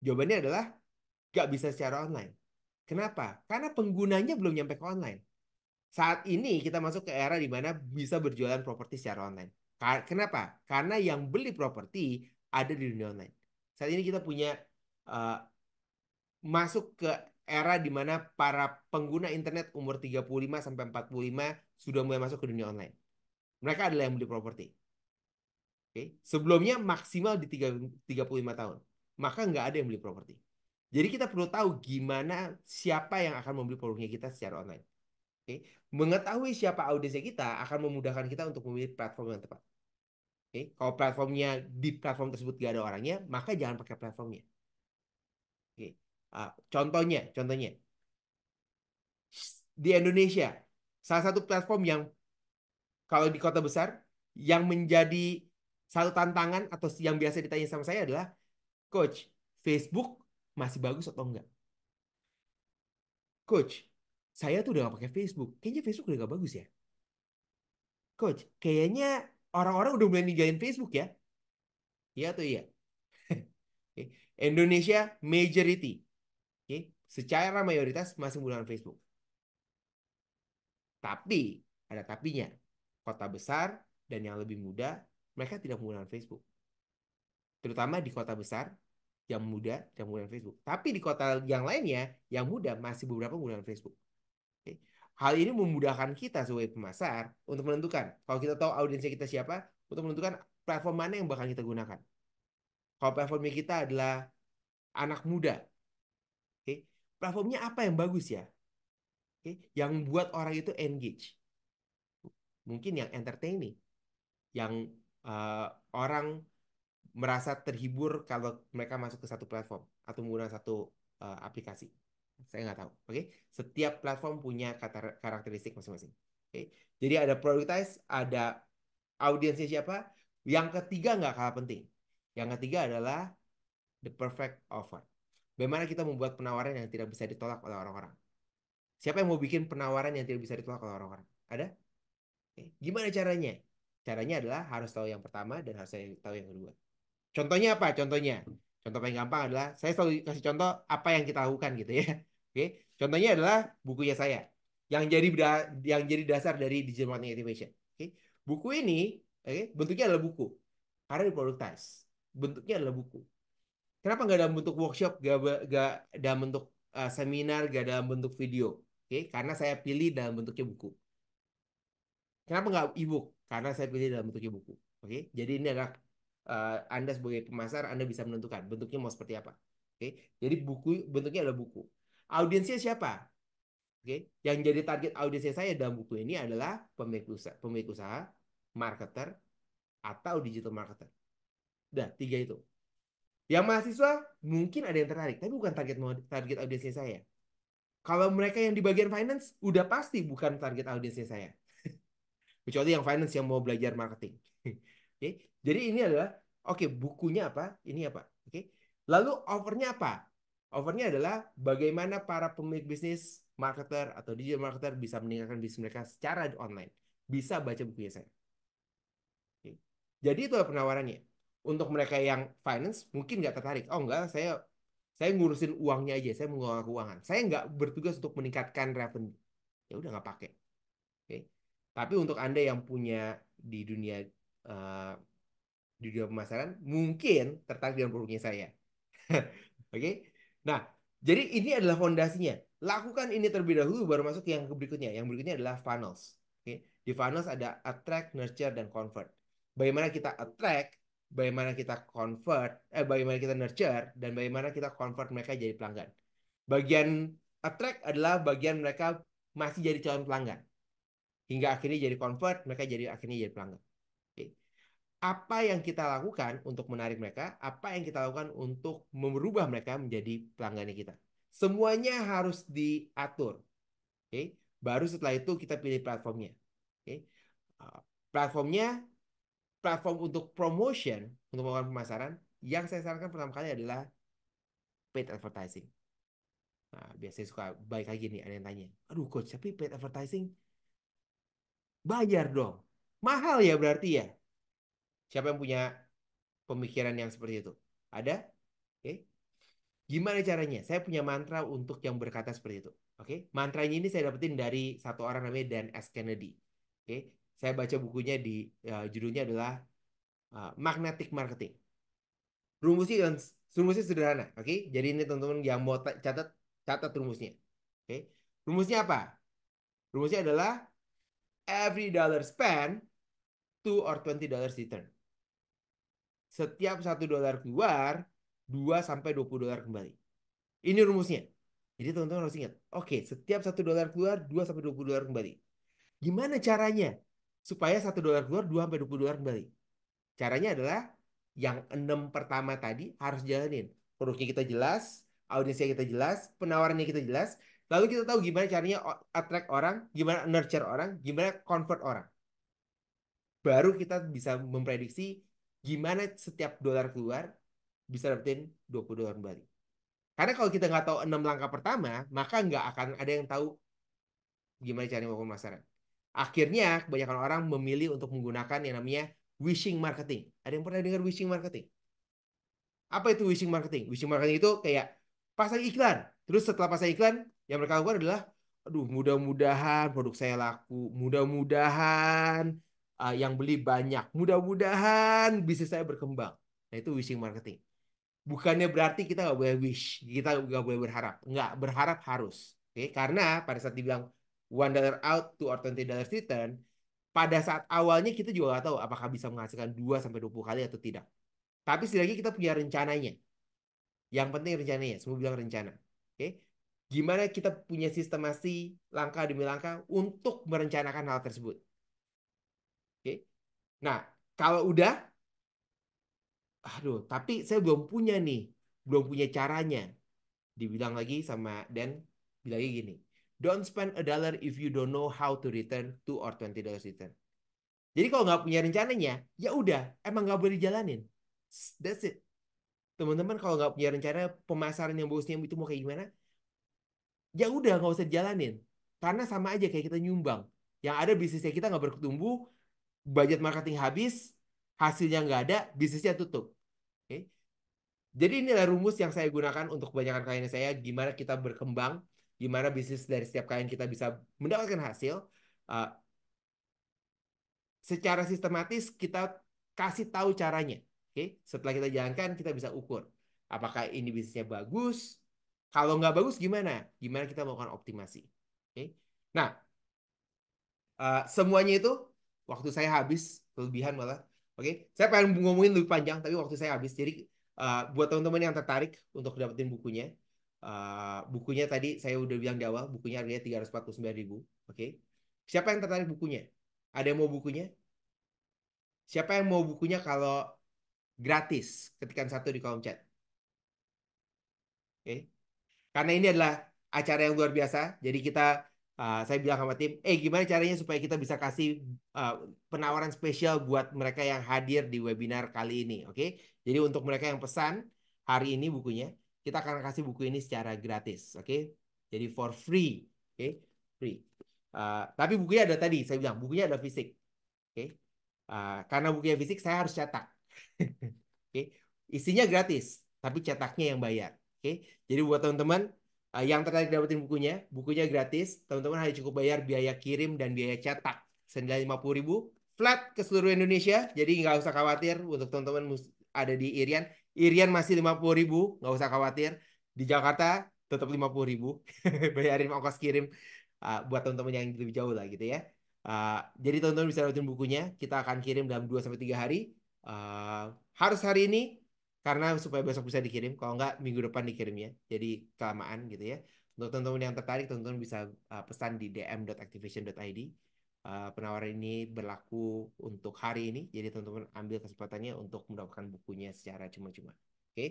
Jawabannya adalah, gak bisa secara online Kenapa? Karena penggunanya belum nyampe ke online. Saat ini kita masuk ke era di mana bisa berjualan properti secara online. Kenapa? Karena yang beli properti ada di dunia online. Saat ini kita punya uh, masuk ke era di mana para pengguna internet umur 35 sampai 45 sudah mulai masuk ke dunia online. Mereka adalah yang beli properti. Oke, okay. sebelumnya maksimal di 3, 35 tahun. Maka nggak ada yang beli properti. Jadi kita perlu tahu gimana siapa yang akan membeli produknya kita secara online. Oke, okay? mengetahui siapa audiensnya kita akan memudahkan kita untuk memilih platform yang tepat. Oke, okay? kalau platformnya di platform tersebut tidak ada orangnya, maka jangan pakai platformnya. Oke, okay. uh, contohnya, contohnya di Indonesia salah satu platform yang kalau di kota besar yang menjadi satu tantangan atau yang biasa ditanya sama saya adalah, coach, Facebook masih bagus atau enggak. Coach, saya tuh udah gak pakai Facebook. Kayaknya Facebook udah gak bagus ya. Coach, kayaknya orang-orang udah mulai ninggalin Facebook ya. Iya atau iya? Indonesia majority. Okay. Secara mayoritas masih menggunakan Facebook. Tapi, ada tapinya. Kota besar dan yang lebih muda, mereka tidak menggunakan Facebook. Terutama di kota besar, yang muda yang menggunakan Facebook. Tapi di kota yang lainnya yang muda masih beberapa menggunakan Facebook. Oke. Hal ini memudahkan kita sebagai pemasar untuk menentukan kalau kita tahu audiensnya kita siapa untuk menentukan platform mana yang bakal kita gunakan. Kalau platformnya kita adalah anak muda, oke, platformnya apa yang bagus ya? Oke, yang buat orang itu engage, mungkin yang entertaining, yang uh, orang merasa terhibur kalau mereka masuk ke satu platform atau menggunakan satu uh, aplikasi. Saya nggak tahu. Oke, okay? setiap platform punya karakteristik masing-masing. Oke, okay? jadi ada prioritize, ada audiensnya siapa. Yang ketiga nggak kalah penting. Yang ketiga adalah the perfect offer. Bagaimana kita membuat penawaran yang tidak bisa ditolak oleh orang-orang? Siapa yang mau bikin penawaran yang tidak bisa ditolak oleh orang-orang? Ada? Okay. Gimana caranya? Caranya adalah harus tahu yang pertama dan harus tahu yang kedua. Contohnya apa? Contohnya, contoh paling gampang adalah saya selalu kasih contoh apa yang kita lakukan gitu ya. Oke, contohnya adalah bukunya saya yang jadi yang jadi dasar dari digital marketing activation. Oke, buku ini oke, bentuknya adalah buku karena diproductize. Bentuknya adalah buku. Kenapa nggak dalam bentuk workshop, nggak nggak dalam bentuk uh, seminar, nggak dalam bentuk video? Oke, karena saya pilih dalam bentuknya buku. Kenapa nggak e Karena saya pilih dalam bentuknya buku. Oke, jadi ini adalah uh, Anda sebagai pemasar Anda bisa menentukan bentuknya mau seperti apa. Oke. Okay? Jadi buku bentuknya adalah buku. Audiensnya siapa? Oke. Okay? Yang jadi target audiens saya dalam buku ini adalah pemilik usaha, pemilik usaha, marketer atau digital marketer. Dah tiga itu. Yang mahasiswa mungkin ada yang tertarik, tapi bukan target target audiensnya saya. Kalau mereka yang di bagian finance, udah pasti bukan target audiensnya saya. Kecuali yang finance yang mau belajar marketing. Oke. Okay? Jadi ini adalah oke okay, bukunya apa? Ini apa? Oke. Okay? Lalu offernya apa? Offernya adalah bagaimana para pemilik bisnis, marketer atau digital marketer bisa meningkatkan bisnis mereka secara online. Bisa baca bukunya saya. Okay. Jadi itu penawarannya. Untuk mereka yang finance mungkin nggak tertarik. Oh nggak, saya saya ngurusin uangnya aja, saya mengelola keuangan. Saya nggak bertugas untuk meningkatkan revenue. Ya udah nggak pakai. Oke. Okay. Tapi untuk Anda yang punya di dunia di eh, dunia pemasaran mungkin tertarik dengan produknya saya. Oke. Okay? Nah, jadi ini adalah fondasinya. Lakukan ini terlebih dahulu baru masuk yang berikutnya. Yang berikutnya adalah funnels. Okay? Di funnels ada attract, nurture dan convert. Bagaimana kita attract, bagaimana kita convert, eh bagaimana kita nurture dan bagaimana kita convert mereka jadi pelanggan. Bagian attract adalah bagian mereka masih jadi calon pelanggan. Hingga akhirnya jadi convert, mereka jadi akhirnya jadi pelanggan apa yang kita lakukan untuk menarik mereka, apa yang kita lakukan untuk merubah mereka menjadi pelanggan kita. Semuanya harus diatur. Oke, okay? baru setelah itu kita pilih platformnya. Oke. Okay? Ah, platformnya platform untuk promotion untuk melakukan pemasaran yang saya sarankan pertama kali adalah paid advertising. Nah, biasanya suka baik lagi nih ada yang tanya, aduh coach tapi paid advertising bayar dong, mahal ya berarti ya. Siapa yang punya pemikiran yang seperti itu? Ada? Oke. Okay. Gimana caranya? Saya punya mantra untuk yang berkata seperti itu. Oke. Okay. Mantranya ini saya dapetin dari satu orang namanya Dan S. Kennedy. Oke. Okay. Saya baca bukunya di uh, judulnya adalah uh, Magnetic Marketing. Rumusnya kan, rumusnya sederhana, oke? Okay? Jadi ini teman-teman yang mau catat catat rumusnya. Oke. Okay? Rumusnya apa? Rumusnya adalah every dollar spent, two or twenty dollars return setiap satu dolar keluar 2 sampai 20 dolar kembali. Ini rumusnya. Jadi teman-teman harus ingat. Oke, setiap satu dolar keluar 2 sampai 20 dolar kembali. Gimana caranya supaya satu dolar keluar 2 sampai 20 dolar kembali? Caranya adalah yang enam pertama tadi harus jalanin. Produknya kita jelas, audiensnya kita jelas, penawarannya kita jelas, lalu kita tahu gimana caranya attract orang, gimana nurture orang, gimana convert orang. Baru kita bisa memprediksi gimana setiap dolar keluar bisa dapetin 20 dolar kembali. Karena kalau kita nggak tahu enam langkah pertama, maka nggak akan ada yang tahu gimana cara melakukan pemasaran. Akhirnya kebanyakan orang memilih untuk menggunakan yang namanya wishing marketing. Ada yang pernah dengar wishing marketing? Apa itu wishing marketing? Wishing marketing itu kayak pasang iklan. Terus setelah pasang iklan, yang mereka lakukan adalah aduh mudah-mudahan produk saya laku, mudah-mudahan uh, yang beli banyak. Mudah-mudahan bisnis saya berkembang. Nah itu wishing marketing. Bukannya berarti kita nggak boleh wish, kita nggak boleh berharap. Nggak berharap harus. Oke, okay? karena pada saat dibilang one dollar out to or twenty dollars return, pada saat awalnya kita juga nggak tahu apakah bisa menghasilkan dua sampai 20 kali atau tidak. Tapi lagi kita punya rencananya. Yang penting rencananya, semua bilang rencana. Oke. Okay? Gimana kita punya sistemasi langkah demi langkah untuk merencanakan hal tersebut. Oke. Nah, kalau udah aduh, tapi saya belum punya nih, belum punya caranya. Dibilang lagi sama Dan bilang gini. Don't spend a dollar if you don't know how to return two or twenty dollars return. Jadi kalau nggak punya rencananya, ya udah, emang nggak boleh dijalanin. That's it. Teman-teman kalau nggak punya rencana pemasaran yang bagusnya itu mau kayak gimana, ya udah nggak usah dijalanin. Karena sama aja kayak kita nyumbang. Yang ada bisnisnya kita nggak bertumbuh, budget marketing habis, hasilnya nggak ada, bisnisnya tutup. Oke. Okay? Jadi inilah rumus yang saya gunakan untuk kebanyakan klien saya, gimana kita berkembang, gimana bisnis dari setiap klien kita bisa mendapatkan hasil. Uh, secara sistematis kita kasih tahu caranya. okay? setelah kita jalankan kita bisa ukur apakah ini bisnisnya bagus. Kalau nggak bagus gimana? Gimana kita melakukan optimasi? Okay? Nah, uh, semuanya itu Waktu saya habis, kelebihan malah. Oke, okay? saya pengen ngomongin lebih panjang, tapi waktu saya habis. Jadi uh, buat teman-teman yang tertarik untuk dapetin bukunya, uh, bukunya tadi saya udah bilang di awal, bukunya harganya tiga ratus empat sembilan ribu. Oke, okay? siapa yang tertarik bukunya? Ada yang mau bukunya? Siapa yang mau bukunya kalau gratis? Ketikan satu di kolom chat. Oke, okay? karena ini adalah acara yang luar biasa, jadi kita Eh, saya bilang sama tim, eh gimana caranya supaya kita bisa kasih uh, penawaran spesial buat mereka yang hadir di webinar kali ini, oke? Okay? Jadi untuk mereka yang pesan hari ini bukunya, kita akan kasih buku ini secara gratis, oke? Okay? Jadi for free, oke? Okay? Free. Uh, tapi bukunya ada tadi, saya bilang bukunya ada fisik, oke? Okay? Uh, karena bukunya fisik, saya harus cetak, oke? Okay? Isinya gratis, tapi cetaknya yang bayar, oke? Okay? Jadi buat teman-teman Uh, yang tertarik dapetin bukunya, bukunya gratis. Teman-teman hanya cukup bayar biaya kirim dan biaya cetak. Senilai 50 ribu flat ke seluruh Indonesia. Jadi nggak usah khawatir untuk teman-teman ada di Irian. Irian masih lima puluh ribu, nggak usah khawatir. Di Jakarta tetap lima puluh ribu. Bayarin ongkos kirim uh, buat teman-teman yang lebih jauh lah gitu ya. Uh, jadi teman-teman bisa dapetin bukunya. Kita akan kirim dalam 2 tiga hari. Uh, harus hari ini karena supaya besok bisa dikirim kalau nggak minggu depan dikirim ya, jadi kelamaan gitu ya untuk teman-teman yang tertarik teman-teman bisa uh, pesan di dm.activation.id uh, penawaran ini berlaku untuk hari ini jadi teman-teman ambil kesempatannya untuk mendapatkan bukunya secara cuma-cuma oke okay?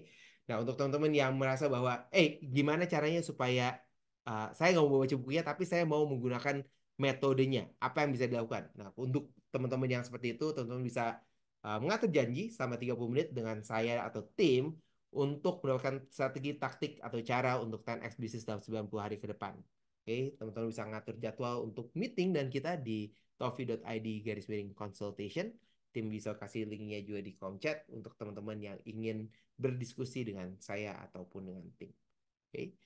nah untuk teman-teman yang merasa bahwa eh gimana caranya supaya uh, saya nggak mau baca bukunya tapi saya mau menggunakan metodenya apa yang bisa dilakukan nah untuk teman-teman yang seperti itu teman-teman bisa Eh, mengatur janji selama 30 menit dengan saya atau tim untuk melakukan strategi, taktik, atau cara untuk 10x bisnis dalam 90 hari ke depan. Oke, teman-teman bisa ngatur jadwal untuk meeting dan kita di tofi.id garis miring consultation. Tim bisa kasih linknya juga di kolom chat untuk teman-teman yang ingin berdiskusi dengan saya ataupun dengan tim. Oke.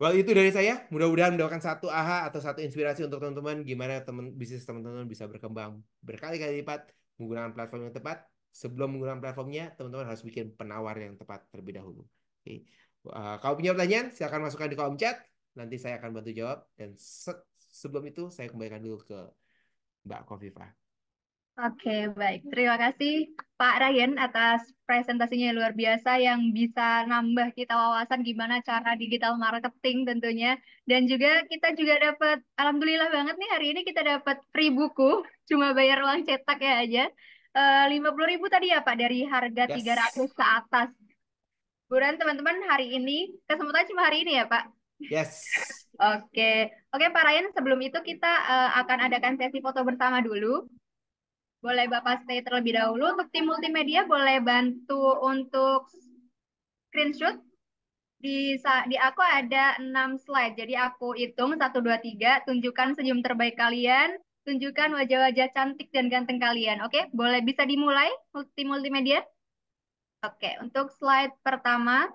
Well, itu dari saya. Mudah-mudahan mendapatkan satu aha atau satu inspirasi untuk teman-teman gimana teman bisnis teman-teman bisa berkembang berkali-kali lipat menggunakan platform yang tepat. Sebelum menggunakan platformnya, teman-teman harus bikin penawar yang tepat terlebih dahulu. Oke. Uh, kalau punya pertanyaan, silakan masukkan di kolom chat. Nanti saya akan bantu jawab. Dan se sebelum itu, saya kembalikan dulu ke Mbak Kofifa. Oke, baik. Terima kasih Pak Ryan atas presentasinya yang luar biasa yang bisa nambah kita wawasan gimana cara digital marketing tentunya. Dan juga kita juga dapat, alhamdulillah banget nih hari ini kita dapat free buku, cuma bayar uang cetak ya aja. Eh, lima puluh ribu tadi ya Pak dari harga tiga yes. ratus ke atas. Buran teman-teman hari ini kesempatan cuma hari ini ya Pak. Yes. Oke, oke Pak Ryan sebelum itu kita uh, akan adakan sesi foto bersama dulu. Boleh Bapak stay terlebih dahulu. Untuk tim multimedia boleh bantu untuk screenshot. Di, di aku ada enam slide, jadi aku hitung satu dua tiga tunjukkan senyum terbaik kalian, tunjukkan wajah-wajah cantik dan ganteng kalian. Oke, boleh bisa dimulai tim multimedia? Oke, untuk slide pertama.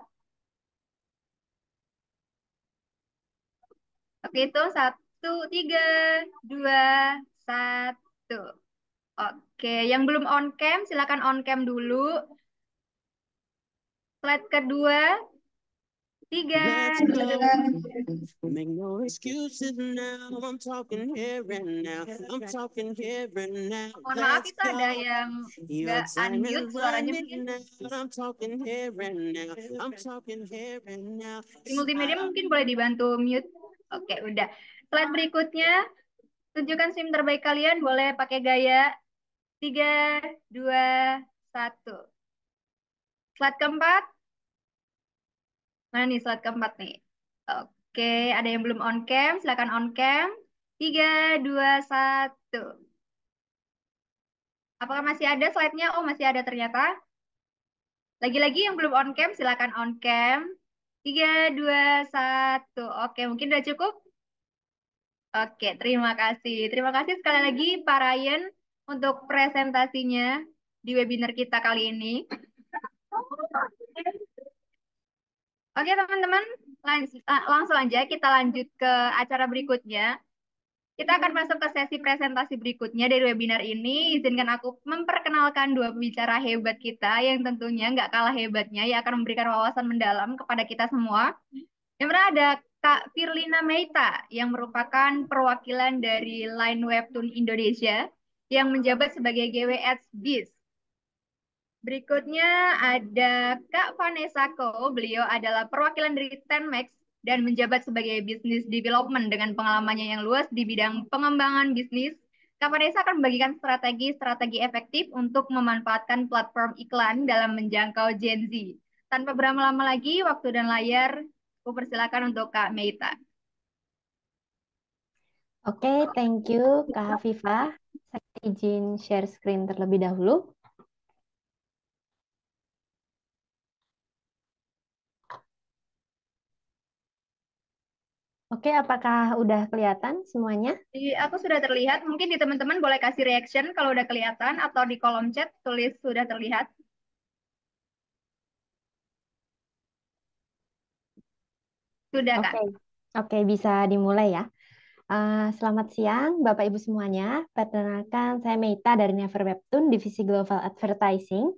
Oke, itu satu tiga dua satu Oke, yang belum on cam silakan on cam dulu. Slide kedua. Tiga. Make no excuses now. I'm talking here and now. I'm talking here and now. Mohon maaf itu ada yang enggak unmute suaranya mungkin. I'm I'm talking talking here here and and now. now. Di multimedia mungkin boleh dibantu mute. Oke, udah. Slide berikutnya. Tunjukkan SIM terbaik kalian. Boleh pakai gaya Tiga, dua, satu. Slide keempat. Mana nih slide keempat nih? Oke, ada yang belum on cam, silakan on cam. Tiga, dua, satu. Apakah masih ada slide-nya? Oh, masih ada ternyata. Lagi-lagi yang belum on cam, silakan on cam. Tiga, dua, satu. Oke, mungkin udah cukup? Oke, terima kasih. Terima kasih sekali lagi Pak Ryan untuk presentasinya di webinar kita kali ini. Oke teman-teman, ah, langsung aja kita lanjut ke acara berikutnya. Kita akan masuk ke sesi presentasi berikutnya dari webinar ini. Izinkan aku memperkenalkan dua pembicara hebat kita yang tentunya nggak kalah hebatnya yang akan memberikan wawasan mendalam kepada kita semua. Yang pertama ada Kak Firlina Meita yang merupakan perwakilan dari Line Webtoon Indonesia yang menjabat sebagai GWS BIS. Berikutnya ada Kak Vanessa Ko, beliau adalah perwakilan dari Tenmax dan menjabat sebagai Business Development dengan pengalamannya yang luas di bidang pengembangan bisnis. Kak Vanessa akan membagikan strategi-strategi efektif untuk memanfaatkan platform iklan dalam menjangkau Gen Z. Tanpa berlama-lama lagi, waktu dan layar, aku persilakan untuk Kak Meita. Oke, okay, thank you Kak Hafifah. Saya izin share screen terlebih dahulu. Oke, apakah udah kelihatan semuanya? Di, aku sudah terlihat. Mungkin di teman-teman boleh kasih reaction kalau udah kelihatan atau di kolom chat tulis sudah terlihat. Sudah, Kak. Oke, Oke bisa dimulai ya. Eh, selamat siang Bapak Ibu semuanya. Perkenalkan saya Meita dari Never Webtoon Divisi Global Advertising.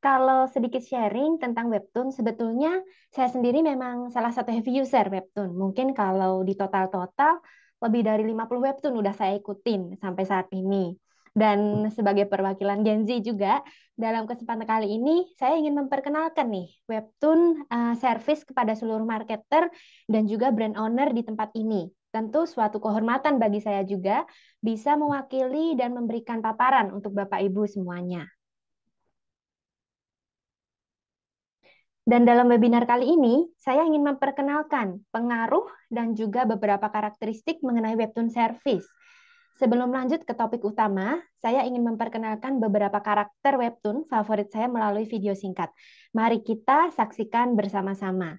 Kalau sedikit sharing tentang Webtoon, sebetulnya saya sendiri memang salah satu heavy user Webtoon. Mungkin kalau di total-total lebih dari 50 Webtoon udah saya ikutin sampai saat ini. Dan sebagai perwakilan Gen Z juga, dalam kesempatan kali ini saya ingin memperkenalkan nih Webtoon uh, service kepada seluruh marketer dan juga brand owner di tempat ini Tentu suatu kehormatan bagi saya juga bisa mewakili dan memberikan paparan untuk Bapak Ibu semuanya. Dan dalam webinar kali ini, saya ingin memperkenalkan pengaruh dan juga beberapa karakteristik mengenai webtoon service. Sebelum lanjut ke topik utama, saya ingin memperkenalkan beberapa karakter webtoon favorit saya melalui video singkat. Mari kita saksikan bersama-sama.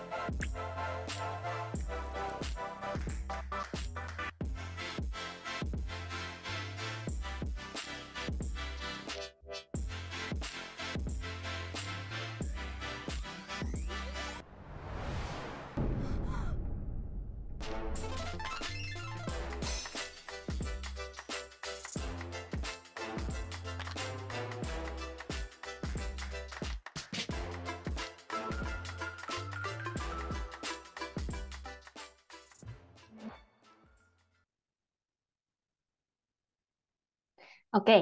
Oke, okay.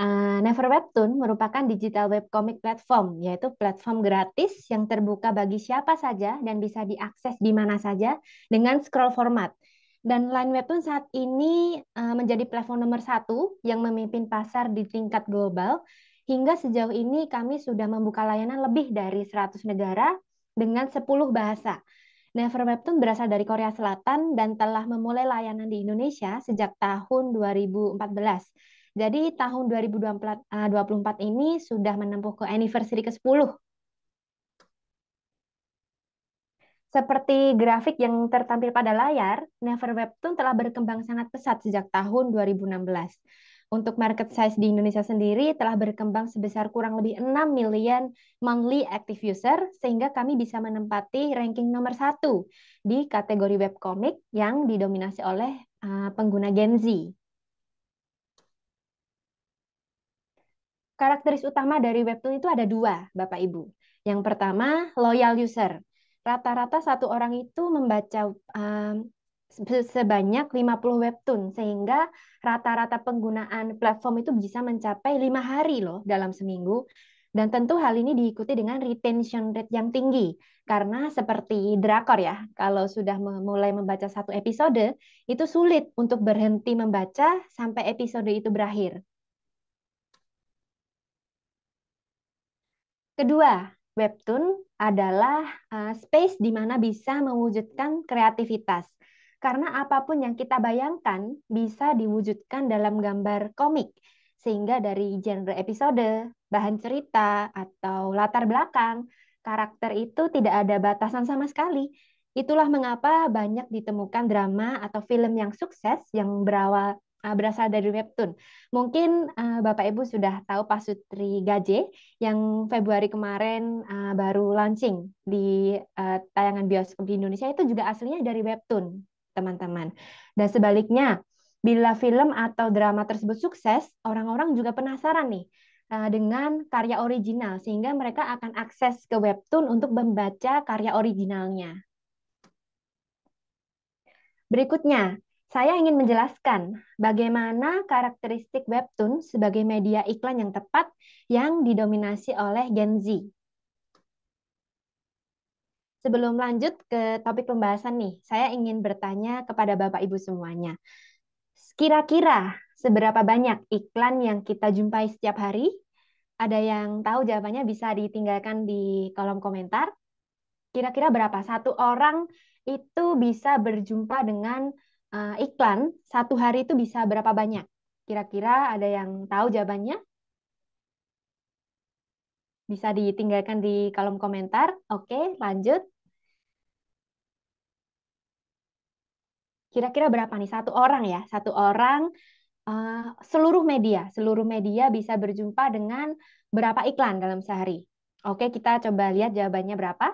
uh, eh, Never Webtoon merupakan digital webcomic platform, yaitu platform gratis yang terbuka bagi siapa saja dan bisa diakses di mana saja dengan scroll format. Dan Line Webtoon saat ini uh, menjadi platform nomor satu yang memimpin pasar di tingkat global. Hingga sejauh ini kami sudah membuka layanan lebih dari 100 negara dengan 10 bahasa. Never Webtoon berasal dari Korea Selatan dan telah memulai layanan di Indonesia sejak tahun 2014 jadi tahun 2024 eh, ini sudah menempuh ke anniversary ke-10. Seperti grafik yang tertampil pada layar, Never Webtoon telah berkembang sangat pesat sejak tahun 2016. Untuk market size di Indonesia sendiri telah berkembang sebesar kurang lebih 6 million monthly active user, sehingga kami bisa menempati ranking nomor satu di kategori webcomic yang didominasi oleh eh, pengguna Gen Z. Karakteris utama dari webtoon itu ada dua, Bapak Ibu. Yang pertama, loyal user. Rata-rata satu orang itu membaca um, sebanyak 50 webtoon sehingga rata-rata penggunaan platform itu bisa mencapai lima hari loh dalam seminggu dan tentu hal ini diikuti dengan retention rate yang tinggi karena seperti drakor ya kalau sudah mulai membaca satu episode itu sulit untuk berhenti membaca sampai episode itu berakhir Kedua, webtoon adalah eh, space di mana bisa mewujudkan kreativitas. Karena apapun yang kita bayangkan bisa diwujudkan dalam gambar komik. Sehingga dari genre episode, bahan cerita, atau latar belakang, karakter itu tidak ada batasan sama sekali. Itulah mengapa banyak ditemukan drama atau film yang sukses yang berawal uh, berasal dari webtoon. Mungkin uh, Bapak Ibu sudah tahu Pasutri Gaje yang Februari kemarin uh, baru launching di uh, tayangan bioskop di Indonesia itu juga aslinya dari webtoon, teman-teman. Dan sebaliknya, bila film atau drama tersebut sukses, orang-orang juga penasaran nih dengan karya original sehingga mereka akan akses ke webtoon untuk membaca karya originalnya. Berikutnya, saya ingin menjelaskan bagaimana karakteristik webtoon sebagai media iklan yang tepat yang didominasi oleh Gen Z. Sebelum lanjut ke topik pembahasan nih, saya ingin bertanya kepada Bapak Ibu semuanya. Kira-kira seberapa banyak iklan yang kita jumpai setiap hari? Ada yang tahu jawabannya bisa ditinggalkan di kolom komentar. Kira-kira berapa? Satu orang itu bisa berjumpa dengan uh, iklan satu hari itu bisa berapa banyak? Kira-kira ada yang tahu jawabannya? Bisa ditinggalkan di kolom komentar. Oke, lanjut. Kira-kira berapa nih? Satu orang ya, satu orang uh, seluruh media, seluruh media bisa berjumpa dengan berapa iklan dalam sehari. Oke, kita coba lihat jawabannya berapa.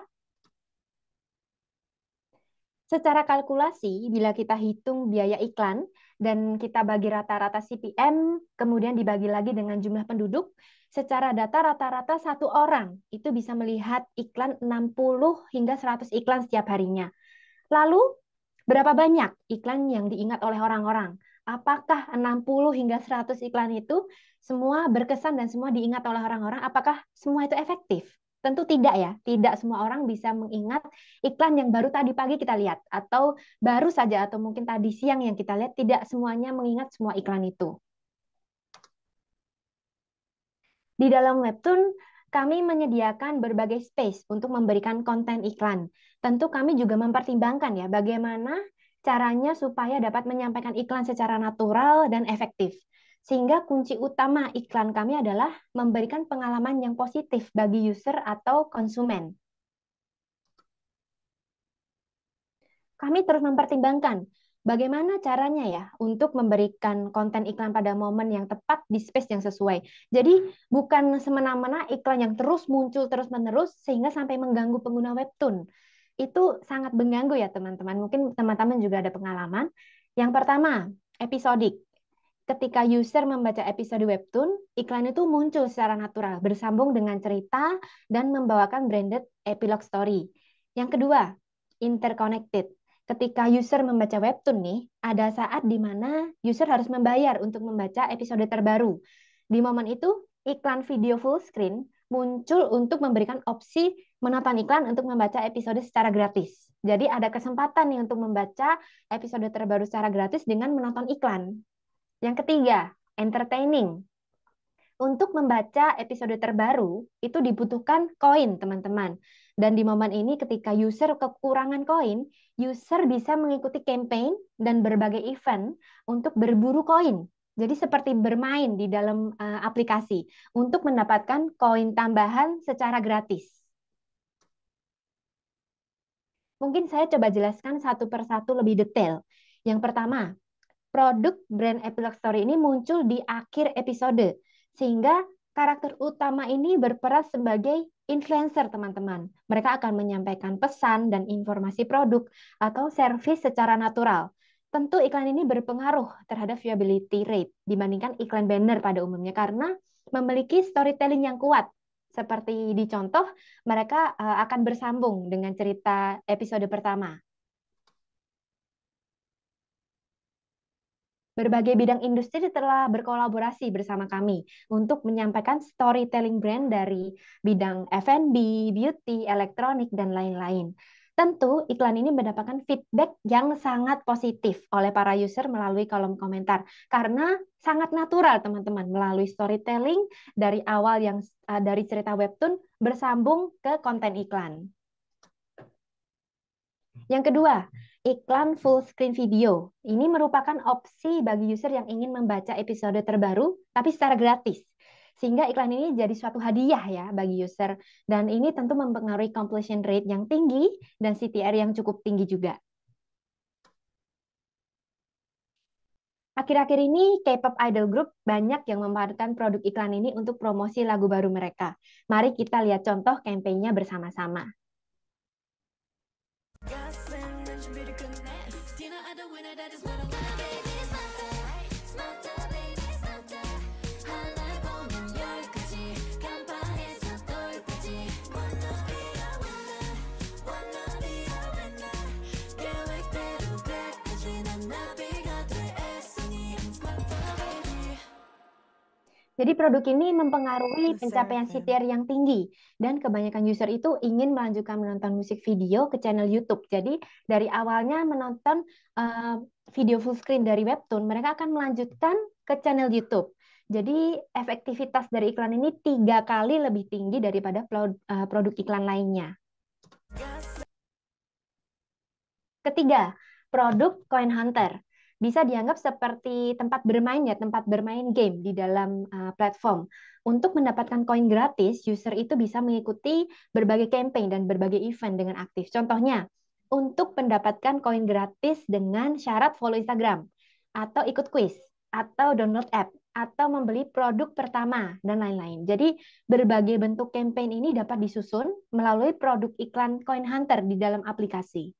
Secara kalkulasi, bila kita hitung biaya iklan dan kita bagi rata-rata CPM, kemudian dibagi lagi dengan jumlah penduduk, secara data rata-rata satu orang itu bisa melihat iklan 60 hingga 100 iklan setiap harinya. Lalu, berapa banyak iklan yang diingat oleh orang-orang? Apakah 60 hingga 100 iklan itu semua berkesan dan semua diingat oleh orang-orang? Apakah semua itu efektif? Tentu tidak ya, tidak semua orang bisa mengingat iklan yang baru tadi pagi kita lihat atau baru saja atau mungkin tadi siang yang kita lihat, tidak semuanya mengingat semua iklan itu. Di dalam Webtoon, kami menyediakan berbagai space untuk memberikan konten iklan. Tentu kami juga mempertimbangkan ya bagaimana caranya supaya dapat menyampaikan iklan secara natural dan efektif. Sehingga kunci utama iklan kami adalah memberikan pengalaman yang positif bagi user atau konsumen. Kami terus mempertimbangkan bagaimana caranya ya untuk memberikan konten iklan pada momen yang tepat di space yang sesuai. Jadi bukan semena-mena iklan yang terus muncul terus-menerus sehingga sampai mengganggu pengguna webtoon. Itu sangat mengganggu ya teman-teman. Mungkin teman-teman juga ada pengalaman. Yang pertama, episodik ketika user membaca episode webtoon, iklan itu muncul secara natural, bersambung dengan cerita dan membawakan branded epilog story. Yang kedua, interconnected. Ketika user membaca webtoon nih, ada saat di mana user harus membayar untuk membaca episode terbaru. Di momen itu, iklan video full screen muncul untuk memberikan opsi menonton iklan untuk membaca episode secara gratis. Jadi ada kesempatan nih untuk membaca episode terbaru secara gratis dengan menonton iklan. Yang ketiga, entertaining. Untuk membaca episode terbaru, itu dibutuhkan koin, teman-teman. Dan di momen ini ketika user kekurangan koin, user bisa mengikuti campaign dan berbagai event untuk berburu koin. Jadi seperti bermain di dalam uh, aplikasi untuk mendapatkan koin tambahan secara gratis. Mungkin saya coba jelaskan satu persatu lebih detail. Yang pertama, produk brand Epilog Story ini muncul di akhir episode, sehingga karakter utama ini berperan sebagai influencer, teman-teman. Mereka akan menyampaikan pesan dan informasi produk atau servis secara natural. Tentu iklan ini berpengaruh terhadap viability rate dibandingkan iklan banner pada umumnya karena memiliki storytelling yang kuat. Seperti di contoh, mereka eh, akan bersambung dengan cerita episode pertama Berbagai bidang industri telah berkolaborasi bersama kami untuk menyampaikan storytelling brand dari bidang F&B, beauty, elektronik, dan lain-lain. Tentu iklan ini mendapatkan feedback yang sangat positif oleh para user melalui kolom komentar karena sangat natural teman-teman melalui storytelling dari awal yang eh, dari cerita webtoon bersambung ke konten iklan. Yang kedua, iklan full screen video. Ini merupakan opsi bagi user yang ingin membaca episode terbaru tapi secara gratis. Sehingga iklan ini jadi suatu hadiah ya bagi user dan ini tentu mempengaruhi completion rate yang tinggi dan CTR yang cukup tinggi juga. Akhir-akhir ini K-pop idol group banyak yang memanfaatkan produk iklan ini untuk promosi lagu baru mereka. Mari kita lihat contoh kampanyenya bersama-sama. Jadi produk ini mempengaruhi pencapaian CTR yang tinggi dan kebanyakan user itu ingin melanjutkan menonton musik video ke channel YouTube. Jadi dari awalnya menonton uh, video full screen dari webtoon, mereka akan melanjutkan ke channel YouTube. Jadi efektivitas dari iklan ini tiga kali lebih tinggi daripada eh, produk iklan lainnya. Ketiga, produk Coin Hunter bisa dianggap seperti tempat bermain ya, tempat bermain game di dalam uh, platform. Untuk mendapatkan koin gratis, user itu bisa mengikuti berbagai campaign dan berbagai event dengan aktif. Contohnya, untuk mendapatkan koin gratis dengan syarat follow Instagram atau ikut quiz atau download app atau membeli produk pertama dan lain-lain. Jadi berbagai bentuk campaign ini dapat disusun melalui produk iklan Coin Hunter di dalam aplikasi.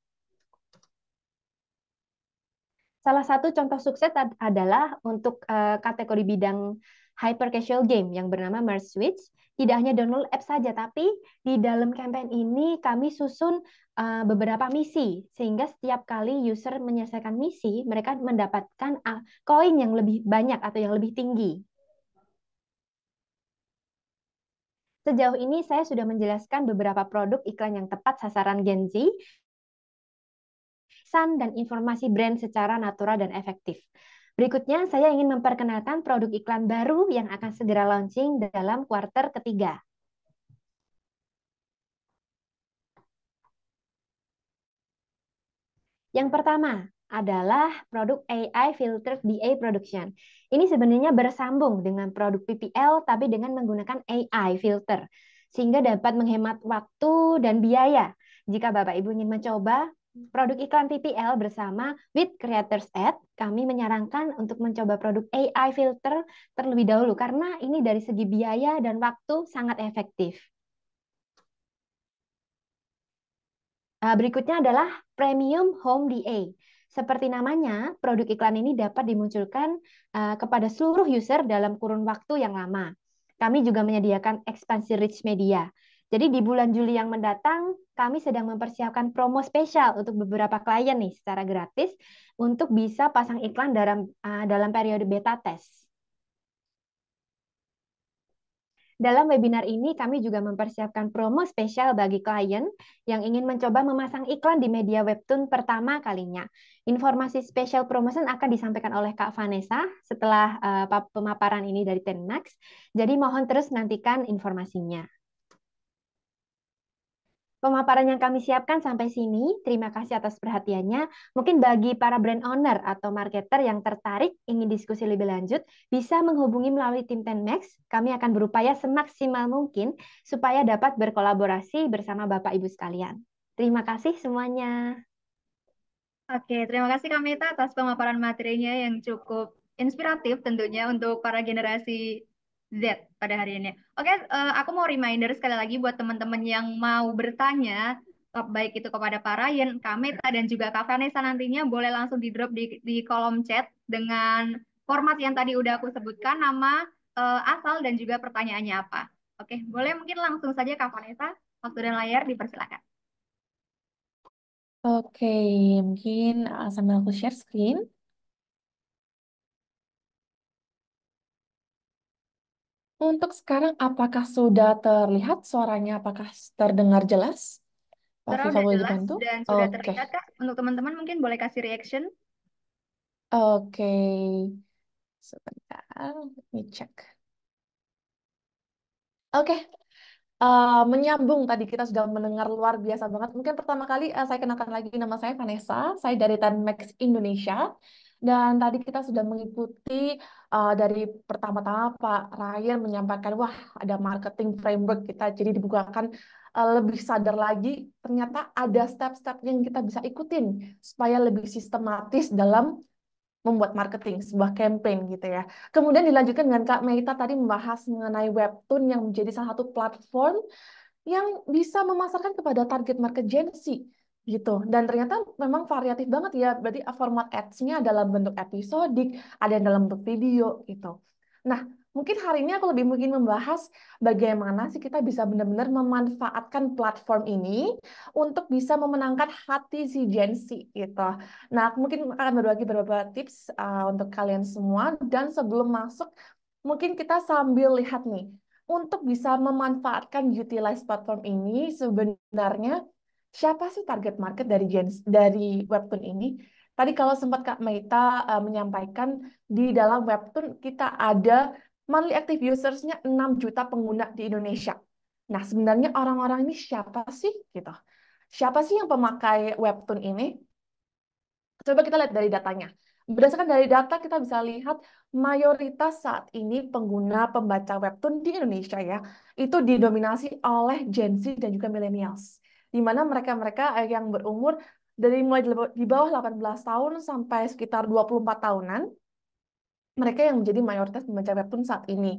Salah satu contoh sukses adalah untuk uh, kategori bidang hyper casual game yang bernama Merge Switch. Tidak hanya download app saja, tapi di dalam campaign ini kami susun uh, beberapa misi sehingga setiap kali user menyelesaikan misi, mereka mendapatkan ah, koin uh, yang lebih banyak atau yang lebih tinggi. Sejauh ini saya sudah menjelaskan beberapa produk iklan yang tepat sasaran Gen Z pesan dan informasi brand secara natural dan efektif. Berikutnya, saya ingin memperkenalkan produk iklan baru yang akan segera launching dalam kuarter ketiga. Yang pertama adalah produk AI filter DA Production. Ini sebenarnya bersambung dengan produk PPL, tapi dengan menggunakan AI filter, sehingga dapat menghemat waktu dan biaya. Jika Bapak Ibu ingin mencoba, produk iklan PPL bersama with Creators Ad, kami menyarankan untuk mencoba produk AI filter terlebih dahulu karena ini dari segi biaya dan waktu sangat efektif. Ah, berikutnya adalah Premium Home DA. Seperti namanya, produk iklan ini dapat dimunculkan ah, kepada seluruh user dalam kurun waktu yang lama. Kami juga menyediakan ekspansi rich media. Jadi di bulan Juli yang mendatang, kami sedang mempersiapkan promo spesial untuk beberapa klien nih secara gratis untuk bisa pasang iklan dalam uh, dalam periode beta test. Dalam webinar ini, kami juga mempersiapkan promo spesial bagi klien yang ingin mencoba memasang iklan di media webtoon pertama kalinya. Informasi spesial promotion akan disampaikan oleh Kak Vanessa setelah uh, pemaparan ini dari Tenmax. Jadi mohon terus nantikan informasinya. Pemaparan yang kami siapkan sampai sini. Terima kasih atas perhatiannya. Mungkin bagi para brand owner atau marketer yang tertarik ingin diskusi lebih lanjut, bisa menghubungi melalui tim Tenmax. Kami akan berupaya semaksimal mungkin supaya dapat berkolaborasi bersama Bapak Ibu sekalian. Terima kasih semuanya. Oke, terima kasih Kamita atas pemaparan materinya yang cukup inspiratif tentunya untuk para generasi Z pada hari ini. Oke, uh, aku mau reminder sekali lagi buat teman-teman yang mau bertanya, eh, baik itu kepada para Ryan, Kameta, dan juga Kak Vanessa nantinya boleh langsung di-drop di, di kolom chat dengan format yang tadi udah aku sebutkan, nama, uh, asal, dan juga pertanyaannya apa. Oke, boleh mungkin langsung saja Kak Vanessa, waktu dan layar dipersilakan. Oke, mungkin sambil aku share screen. Untuk sekarang, apakah sudah terlihat suaranya? Apakah terdengar jelas? Pak Suara dibantu? dan sudah Oke, terlihat, Kak. Untuk teman-teman mungkin boleh kasih reaction. Oke. Sebentar, let me check. Oke, Uh, menyambung tadi kita sudah mendengar luar biasa banget. Mungkin pertama kali uh, saya kenalkan lagi nama saya Vanessa. Saya dari Tanmex Indonesia. Dan tadi kita sudah mengikuti uh, dari pertama-tama Pak Ryan menyampaikan, wah ada marketing framework kita, jadi dibukakan uh, lebih sadar lagi, ternyata ada step-step yang kita bisa ikutin supaya lebih sistematis dalam membuat marketing, sebuah campaign gitu ya. Kemudian dilanjutkan dengan Kak Meita tadi membahas mengenai webtoon yang menjadi salah satu platform yang bisa memasarkan kepada target market Gen Z Gitu. Dan ternyata memang variatif banget ya. Berarti ah, format ads-nya dalam bentuk episodik, ada yang dalam bentuk video gitu. Nah, mungkin hari ini aku lebih mungkin membahas bagaimana sih kita bisa benar-benar memanfaatkan platform ini untuk bisa memenangkan hati si Gen Z gitu. Nah, aku mungkin akan berbagi beberapa tips uh, untuk kalian semua dan sebelum masuk mungkin kita sambil lihat nih untuk bisa memanfaatkan utilize platform ini sebenarnya siapa sih target market dari gen dari webtoon ini? Tadi kalau sempat Kak Maita uh, eh, menyampaikan di dalam webtoon kita ada monthly active users-nya 6 juta pengguna di Indonesia. Nah, sebenarnya orang-orang ini siapa sih gitu? Siapa sih yang pemakai webtoon ini? Coba kita lihat dari datanya. Berdasarkan dari data kita bisa lihat mayoritas saat ini pengguna pembaca webtoon di Indonesia ya, itu didominasi oleh Gen Z dan juga millennials di mana mereka-mereka eh, yang berumur dari mulai di bawah 18 tahun sampai sekitar 24 tahunan, mereka yang menjadi mayoritas pembaca webtoon saat ini.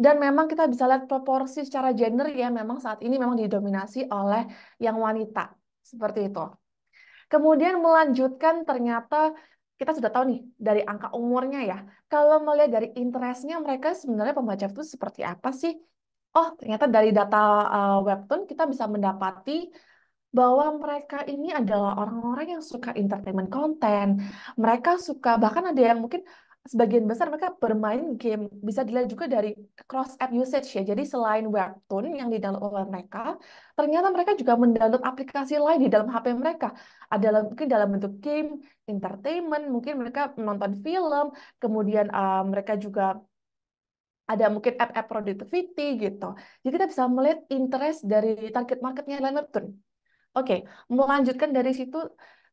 Dan memang kita bisa lihat proporsi secara gender ya memang saat ini memang didominasi oleh yang wanita. Seperti itu. Kemudian melanjutkan ternyata kita sudah tahu nih dari angka umurnya ya. Kalau melihat dari interestnya mereka sebenarnya pembaca itu seperti apa sih? Oh ternyata dari data eh, webtoon kita bisa mendapati bahwa mereka ini adalah orang-orang yang suka entertainment content, Mereka suka bahkan ada yang mungkin sebagian besar mereka bermain game bisa dilihat juga dari cross app usage ya. Jadi selain webtoon yang didownload oleh mereka, ternyata mereka juga mendownload aplikasi lain di dalam HP mereka. Ada mungkin dalam bentuk game, entertainment, mungkin mereka menonton film, kemudian uh, mereka juga ada mungkin app-app productivity gitu. Jadi kita bisa melihat interest dari target marketnya webtoon. Oke, melanjutkan dari situ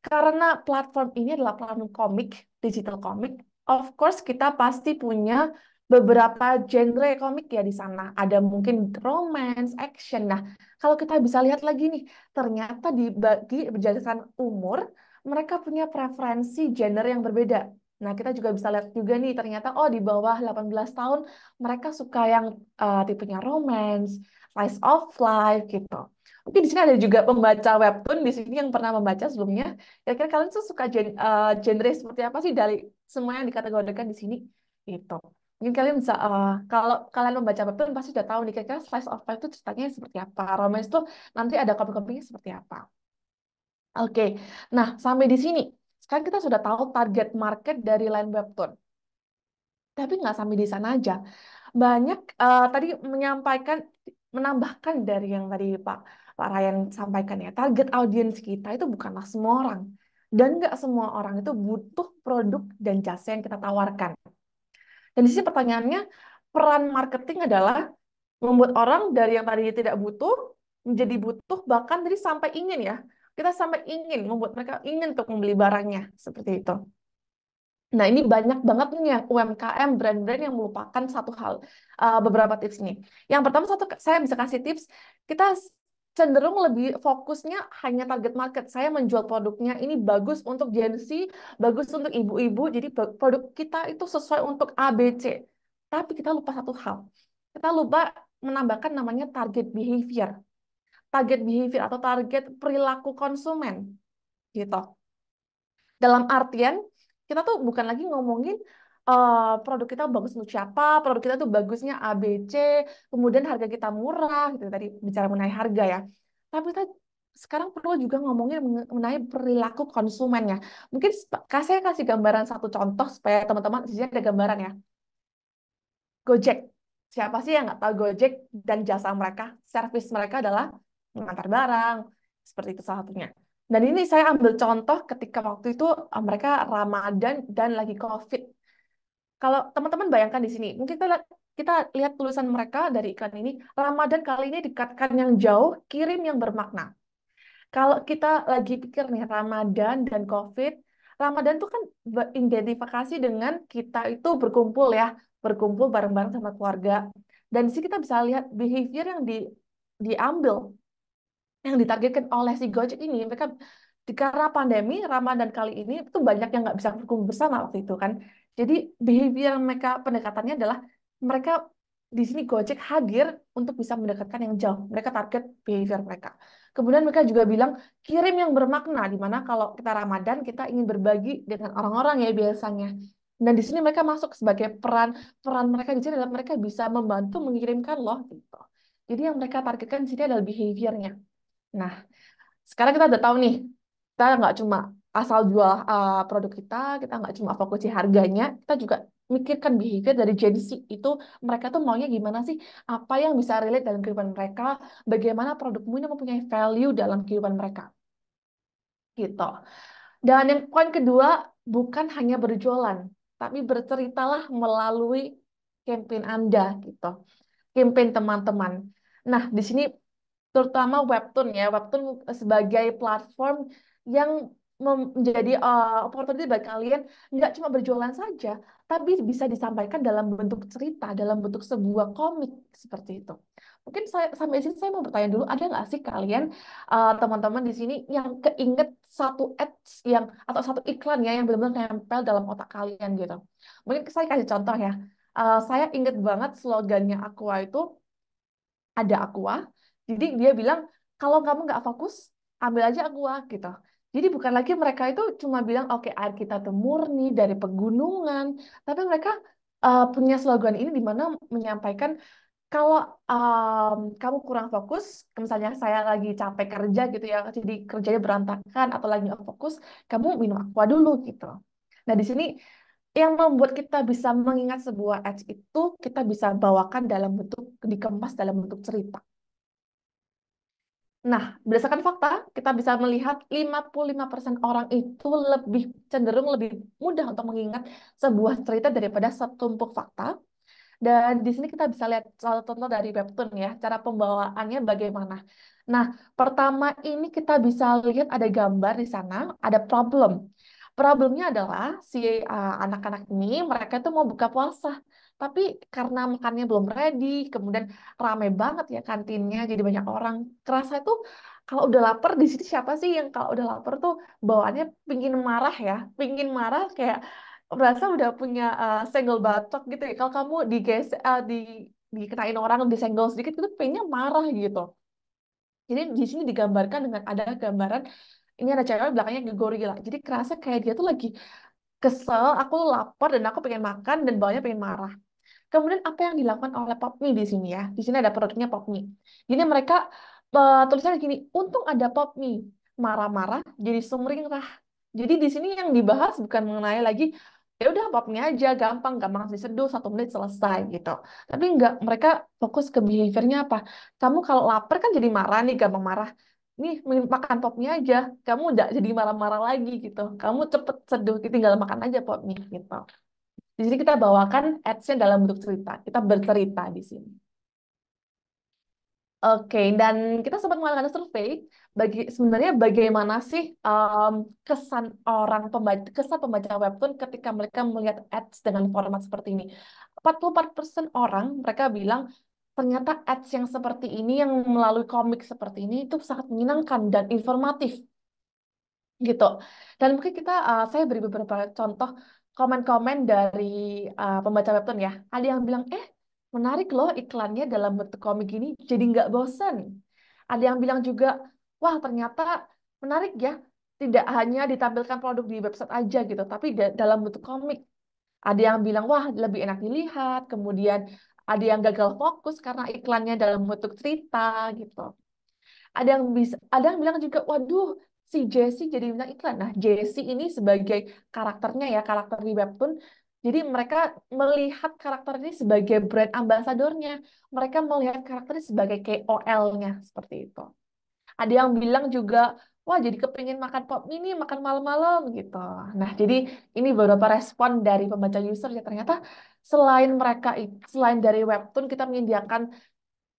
karena platform ini adalah platform komik, digital komik. Of course kita pasti punya beberapa genre komik ya di sana. Ada mungkin romance, action. Nah, kalau kita bisa lihat lagi nih, ternyata dibagi berdasarkan umur, mereka punya preferensi genre yang berbeda. Nah, kita juga bisa lihat juga nih, ternyata oh di bawah 18 tahun mereka suka yang uh, tipenya romance, slice of life gitu. Mungkin di sini ada juga pembaca webtoon di sini yang pernah membaca sebelumnya. Kira-kira kalian tuh suka gen, uh, genre seperti apa sih dari semua yang dikategorikan di sini? Itu. Mungkin kalian bisa, uh, kalau kalian membaca webtoon pasti sudah tahu nih kira-kira slice of life itu ceritanya seperti apa. Romance tuh nanti ada copy-copy-nya seperti apa. Oke, nah sampai di sini. Sekarang kita sudah tahu target market dari line webtoon. Tapi nggak sampai di sana aja. Banyak uh, tadi menyampaikan menambahkan dari yang tadi Pak Pak Ryan sampaikan ya, target audiens kita itu bukanlah semua orang. Dan nggak semua orang itu butuh produk dan jasa yang kita tawarkan. Dan di sini pertanyaannya, peran marketing adalah membuat orang dari yang tadinya tidak butuh menjadi butuh, bahkan dari sampai ingin ya. Kita sampai ingin, membuat mereka ingin untuk membeli barangnya, seperti itu. Nah, ini banyak banget nih ya UMKM brand-brand yang melupakan satu hal. Eh, beberapa tips ini. Yang pertama satu saya bisa kasih tips, kita cenderung lebih fokusnya hanya target market. Saya menjual produknya ini bagus untuk Gen Z, bagus untuk ibu-ibu. Jadi produk kita itu sesuai untuk ABC. Tapi kita lupa satu hal. Kita lupa menambahkan namanya target behavior. Target behavior atau target perilaku konsumen. Gitu. Dalam artian, kita tuh bukan lagi ngomongin Eh, produk kita bagus untuk siapa, produk kita tuh bagusnya ABC, kemudian harga kita murah, gitu tadi bicara mengenai harga ya. Tapi kita sekarang perlu juga ngomongin mengenai perilaku konsumennya. Mungkin saya kasih gambaran satu contoh supaya teman-teman jadi ada gambaran ya. Gojek. Siapa sih yang nggak tahu Gojek dan jasa mereka? Servis mereka adalah mengantar barang, seperti itu salah satunya. Dan ini saya ambil contoh ketika waktu itu eh, mereka Ramadan dan lagi COVID kalau teman-teman bayangkan di sini, mungkin kita lihat, kita lihat tulisan mereka dari iklan ini, Ramadan kali ini dekatkan yang jauh, kirim yang bermakna. Kalau kita lagi pikir nih Ramadan dan COVID, Ramadan itu kan identifikasi dengan kita itu berkumpul ya, berkumpul bareng-bareng sama keluarga. Dan sih kita bisa lihat behavior yang di, diambil, yang ditargetkan oleh si Gojek ini, mereka karena pandemi Ramadan kali ini itu banyak yang nggak bisa berkumpul bersama waktu itu kan. Jadi behavior mereka pendekatannya adalah mereka di sini Gojek hadir untuk bisa mendekatkan yang jauh. Mereka target behavior mereka. Kemudian mereka juga bilang kirim yang bermakna di mana kalau kita Ramadan kita ingin berbagi dengan orang-orang ya biasanya. Dan di sini mereka masuk sebagai peran peran mereka di sini adalah mereka bisa membantu mengirimkan loh gitu. Jadi yang mereka targetkan di sini adalah behaviornya. Nah, sekarang kita udah tahu nih, kita nggak cuma asal jual uh, produk kita, kita nggak cuma fokus di harganya, kita juga mikirkan behavior dari Gen Z itu mereka tuh maunya gimana sih apa yang bisa relate dalam kehidupan mereka bagaimana produkmu ini mempunyai value dalam kehidupan mereka gitu dan yang poin kedua bukan hanya berjualan tapi berceritalah melalui campaign Anda gitu campaign teman-teman nah di sini terutama webtoon ya webtoon sebagai platform yang menjadi uh, opportunity buat kalian nggak cuma berjualan saja, tapi bisa disampaikan dalam bentuk cerita, dalam bentuk sebuah komik seperti itu. Mungkin saya, sampai sini saya mau bertanya dulu, ada nggak sih kalian eh, teman-teman uh, di sini yang keinget satu ads yang atau satu iklan ya yang benar-benar nempel dalam otak kalian gitu? Mungkin saya kasih contoh ya. Uh, saya inget banget slogannya Aqua itu ada Aqua. Jadi dia bilang kalau kamu nggak fokus ambil aja Aqua gitu. Jadi bukan lagi mereka itu cuma bilang oke okay, air kita itu murni dari pegunungan, tapi mereka uh, punya slogan ini di mana menyampaikan kalau um, kamu kurang fokus, misalnya saya lagi capek kerja gitu ya, jadi kerjanya berantakan atau lagi fokus, kamu minum aqua dulu gitu. Nah di sini yang membuat kita bisa mengingat sebuah ads itu kita bisa bawakan dalam bentuk dikemas dalam bentuk cerita. Nah, berdasarkan fakta, kita bisa melihat 55% orang itu lebih cenderung lebih mudah untuk mengingat sebuah cerita daripada setumpuk fakta. Dan di sini kita bisa lihat salah contoh dari webtoon ya, cara pembawaannya bagaimana. Nah, pertama ini kita bisa lihat ada gambar di sana, ada problem. Problemnya adalah si eh, anak-anak uh, ini mereka itu mau buka puasa. Tapi karena makannya belum ready, kemudian rame banget ya kantinnya, jadi banyak orang. Kerasa itu kalau udah lapar di sini siapa sih yang kalau udah lapar tuh bawaannya pingin marah ya, pingin marah kayak merasa udah punya uh, senggol batok gitu ya. Kalau kamu diges uh, di dikenain orang disenggol sedikit itu pengennya marah gitu. Jadi di sini digambarkan dengan ada gambaran ini ada cewek belakangnya gorila. Jadi kerasa kayak dia tuh lagi kesel, aku lapar dan aku pengen makan dan bawahnya pengen marah. Kemudian apa yang dilakukan oleh Popmi di sini ya? Di sini ada produknya Popmi. Jadi mereka uh, tulisannya gini, untung ada Popmi. Marah-marah jadi sumringah. Jadi di sini yang dibahas bukan mengenai lagi ya udah popmi aja gampang gampang diseduh satu menit selesai gitu tapi enggak mereka fokus ke behaviornya apa kamu kalau lapar kan jadi marah nih gampang marah nih makan Popmi aja kamu enggak jadi marah-marah lagi gitu kamu cepet seduh tinggal makan aja Popmi gitu di sini kita bawakan ads-nya dalam bentuk cerita. Kita bercerita di sini. Oke, dan kita sempat mengalami survei bagi sebenarnya bagaimana sih um, kesan orang pembaca kesan pembaca webtoon ketika mereka melihat ads dengan format seperti ini. 44% orang mereka bilang ternyata ads yang seperti ini yang melalui komik seperti ini itu sangat menyenangkan dan informatif. Gitu. Dan mungkin kita uh, saya beri beberapa contoh komen-komen dari uh, pembaca webtoon ya. Ada yang bilang, eh menarik loh iklannya dalam bentuk komik ini, jadi nggak bosen. Ada yang bilang juga, wah ternyata menarik ya, tidak hanya ditampilkan produk di website aja gitu, tapi da dalam bentuk komik. Ada yang bilang, wah lebih enak dilihat, kemudian ada yang gagal fokus karena iklannya dalam bentuk cerita gitu. Ada yang bisa, ada yang bilang juga, waduh si Jesse jadi bintang iklan. Nah, Jesse ini sebagai karakternya ya, karakter di webtoon, jadi mereka melihat karakter ini sebagai brand ambasadornya. Mereka melihat karakter ini sebagai KOL-nya, seperti itu. Ada yang bilang juga, wah jadi kepingin makan pop mini, makan malam-malam gitu. Nah, jadi ini beberapa respon dari pembaca user ya ternyata selain mereka selain dari webtoon kita menyediakan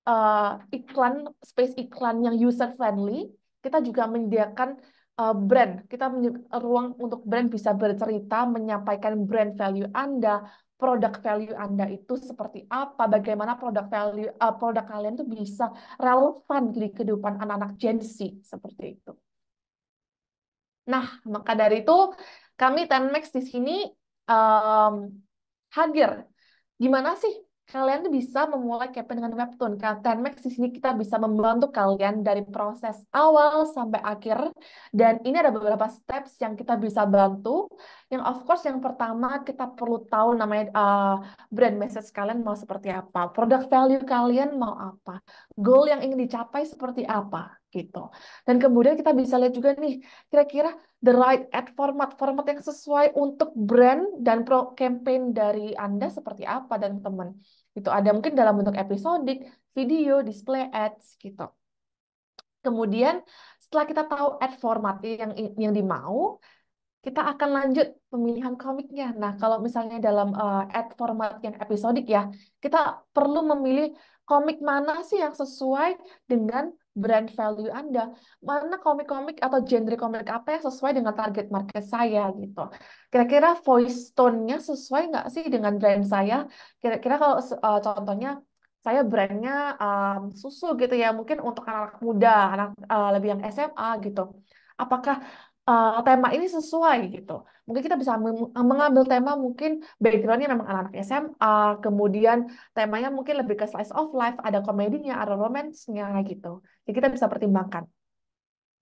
uh, iklan space iklan yang user friendly, kita juga menyediakan uh, brand. Kita ruang untuk brand bisa bercerita, menyampaikan brand value Anda, produk value Anda itu seperti apa, bagaimana produk value uh, produk kalian itu bisa relevan di kehidupan anak-anak Gen Z seperti itu. Nah, maka dari itu kami Tenmax di sini um, hadir. Gimana sih kalian tuh bisa memulai campaign dengan webtoon. Karena Tenmax di sini kita bisa membantu kalian dari proses awal sampai akhir. Dan ini ada beberapa steps yang kita bisa bantu. Yang of course yang pertama kita perlu tahu namanya uh, brand message kalian mau seperti apa, product value kalian mau apa, goal yang ingin dicapai seperti apa gitu. Dan kemudian kita bisa lihat juga nih, kira-kira the right ad format, format yang sesuai untuk brand dan pro campaign dari Anda seperti apa dan teman gitu ada mungkin dalam bentuk episodik video display ads gitu kemudian setelah kita tahu ad format yang yang dimau kita akan lanjut pemilihan komiknya. Nah, kalau misalnya dalam uh, ad format yang episodik ya, kita perlu memilih komik mana sih yang sesuai dengan brand value Anda, mana komik-komik atau genre komik apa yang sesuai dengan target market saya gitu. Kira-kira voice tone-nya sesuai nggak sih dengan brand saya? Kira-kira kalau uh, contohnya saya brandnya um, susu gitu ya, mungkin untuk anak muda, anak uh, lebih yang SMA gitu. Apakah uh, tema ini sesuai gitu. Mungkin kita bisa mengambil tema mungkin backgroundnya memang anak-anak SMA, kemudian temanya mungkin lebih ke slice of life, ada komedinya, ada romansnya gitu. Jadi kita bisa pertimbangkan.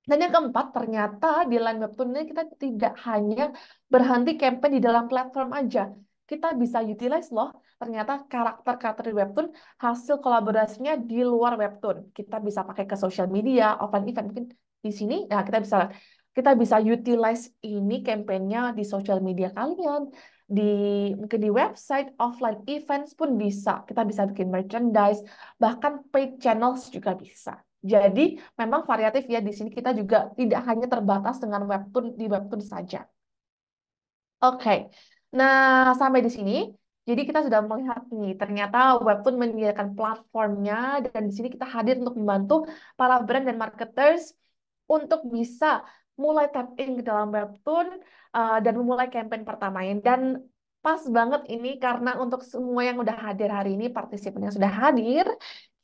Dan yang keempat, ternyata di line webtoon ini kita tidak hanya berhenti campaign di dalam platform aja. Kita bisa utilize loh, ternyata karakter-karakter di webtoon hasil kolaborasinya di luar webtoon. Kita bisa pakai ke social media, open event. Mungkin di sini, nah kita bisa kita bisa utilize ini kampanyenya di social media kalian, di mungkin di website, offline events pun bisa. Kita bisa bikin merchandise, bahkan paid channels juga bisa. Jadi memang variatif ya di sini kita juga tidak hanya terbatas dengan webtoon di webtoon saja. Oke, okay. nah sampai di sini. Jadi kita sudah melihat nih, ternyata webtoon menyediakan platformnya dan di sini kita hadir untuk membantu para brand dan marketers untuk bisa mulai tap in ke dalam webtoon uh, eh, dan memulai campaign pertamanya dan pas banget ini karena untuk semua yang udah hadir hari ini partisipan yang sudah hadir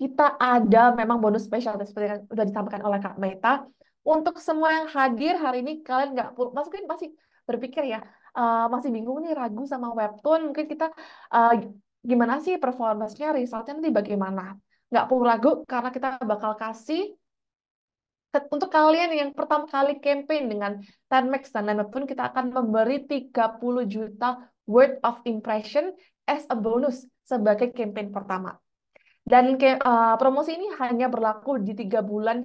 kita ada memang bonus spesial seperti yang sudah disampaikan oleh Kak Meta untuk semua yang hadir hari ini kalian nggak perlu masukin masih berpikir ya uh, masih bingung nih ragu sama webtoon mungkin kita uh, gimana sih performancenya resultnya nanti bagaimana nggak perlu ragu karena kita bakal kasih untuk kalian yang pertama kali campaign dengan Tenmax dan lain pun kita akan memberi 30 juta word of impression as a bonus sebagai campaign pertama. Dan uh, promosi ini hanya berlaku di tiga bulan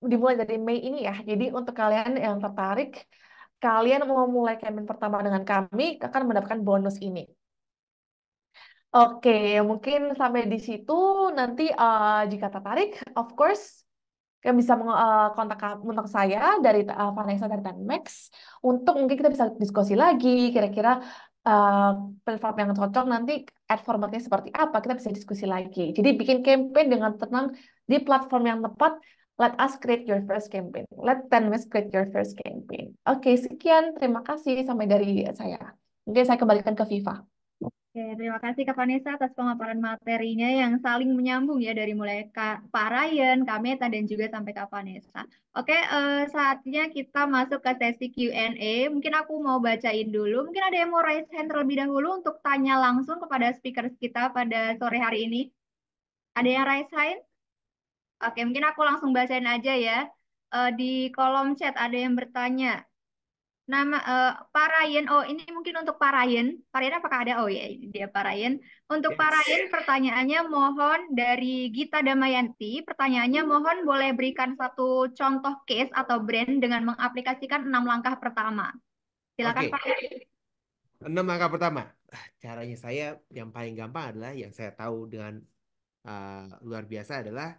dimulai dari Mei ini ya. Jadi untuk kalian yang tertarik, kalian mau mulai campaign pertama dengan kami akan mendapatkan bonus ini. Oke, mungkin sampai di situ. Nanti uh, jika tertarik, of course kita bisa eh, kontak kontak saya dari eh, Vanessa dari Max untuk mungkin kita bisa diskusi lagi kira-kira uh, platform yang cocok nanti ad formatnya seperti apa kita bisa diskusi lagi. Jadi bikin campaign dengan tenang di platform yang tepat. Let us create your first campaign. Let ten Max create your first campaign. Oke, okay, sekian. Terima kasih sampai dari saya. okay, saya kembalikan ke Viva. Oke, terima kasih Kak Vanessa atas pemaparan materinya yang saling menyambung ya dari mulai Kak, Pak Ryan, Kak Meta, dan juga sampai Kak Vanessa. Oke, eh, saatnya kita masuk ke sesi Q&A. Mungkin aku mau bacain dulu. Mungkin ada yang mau raise hand terlebih dahulu untuk tanya langsung kepada speaker kita pada sore hari ini. Ada yang raise hand? Oke, mungkin aku langsung bacain aja ya. Eh, di kolom chat ada yang bertanya, nama uh, eh, Parayen. Oh, ini mungkin untuk Parayen. Parayen apakah ada? Oh ya, dia Parayen. Untuk yes. Parayen pertanyaannya mohon dari Gita Damayanti, pertanyaannya mohon boleh berikan satu contoh case atau brand dengan mengaplikasikan enam langkah pertama. Silakan okay. pak Enam langkah pertama. Ah, caranya saya yang paling gampang adalah yang saya tahu dengan uh, luar biasa adalah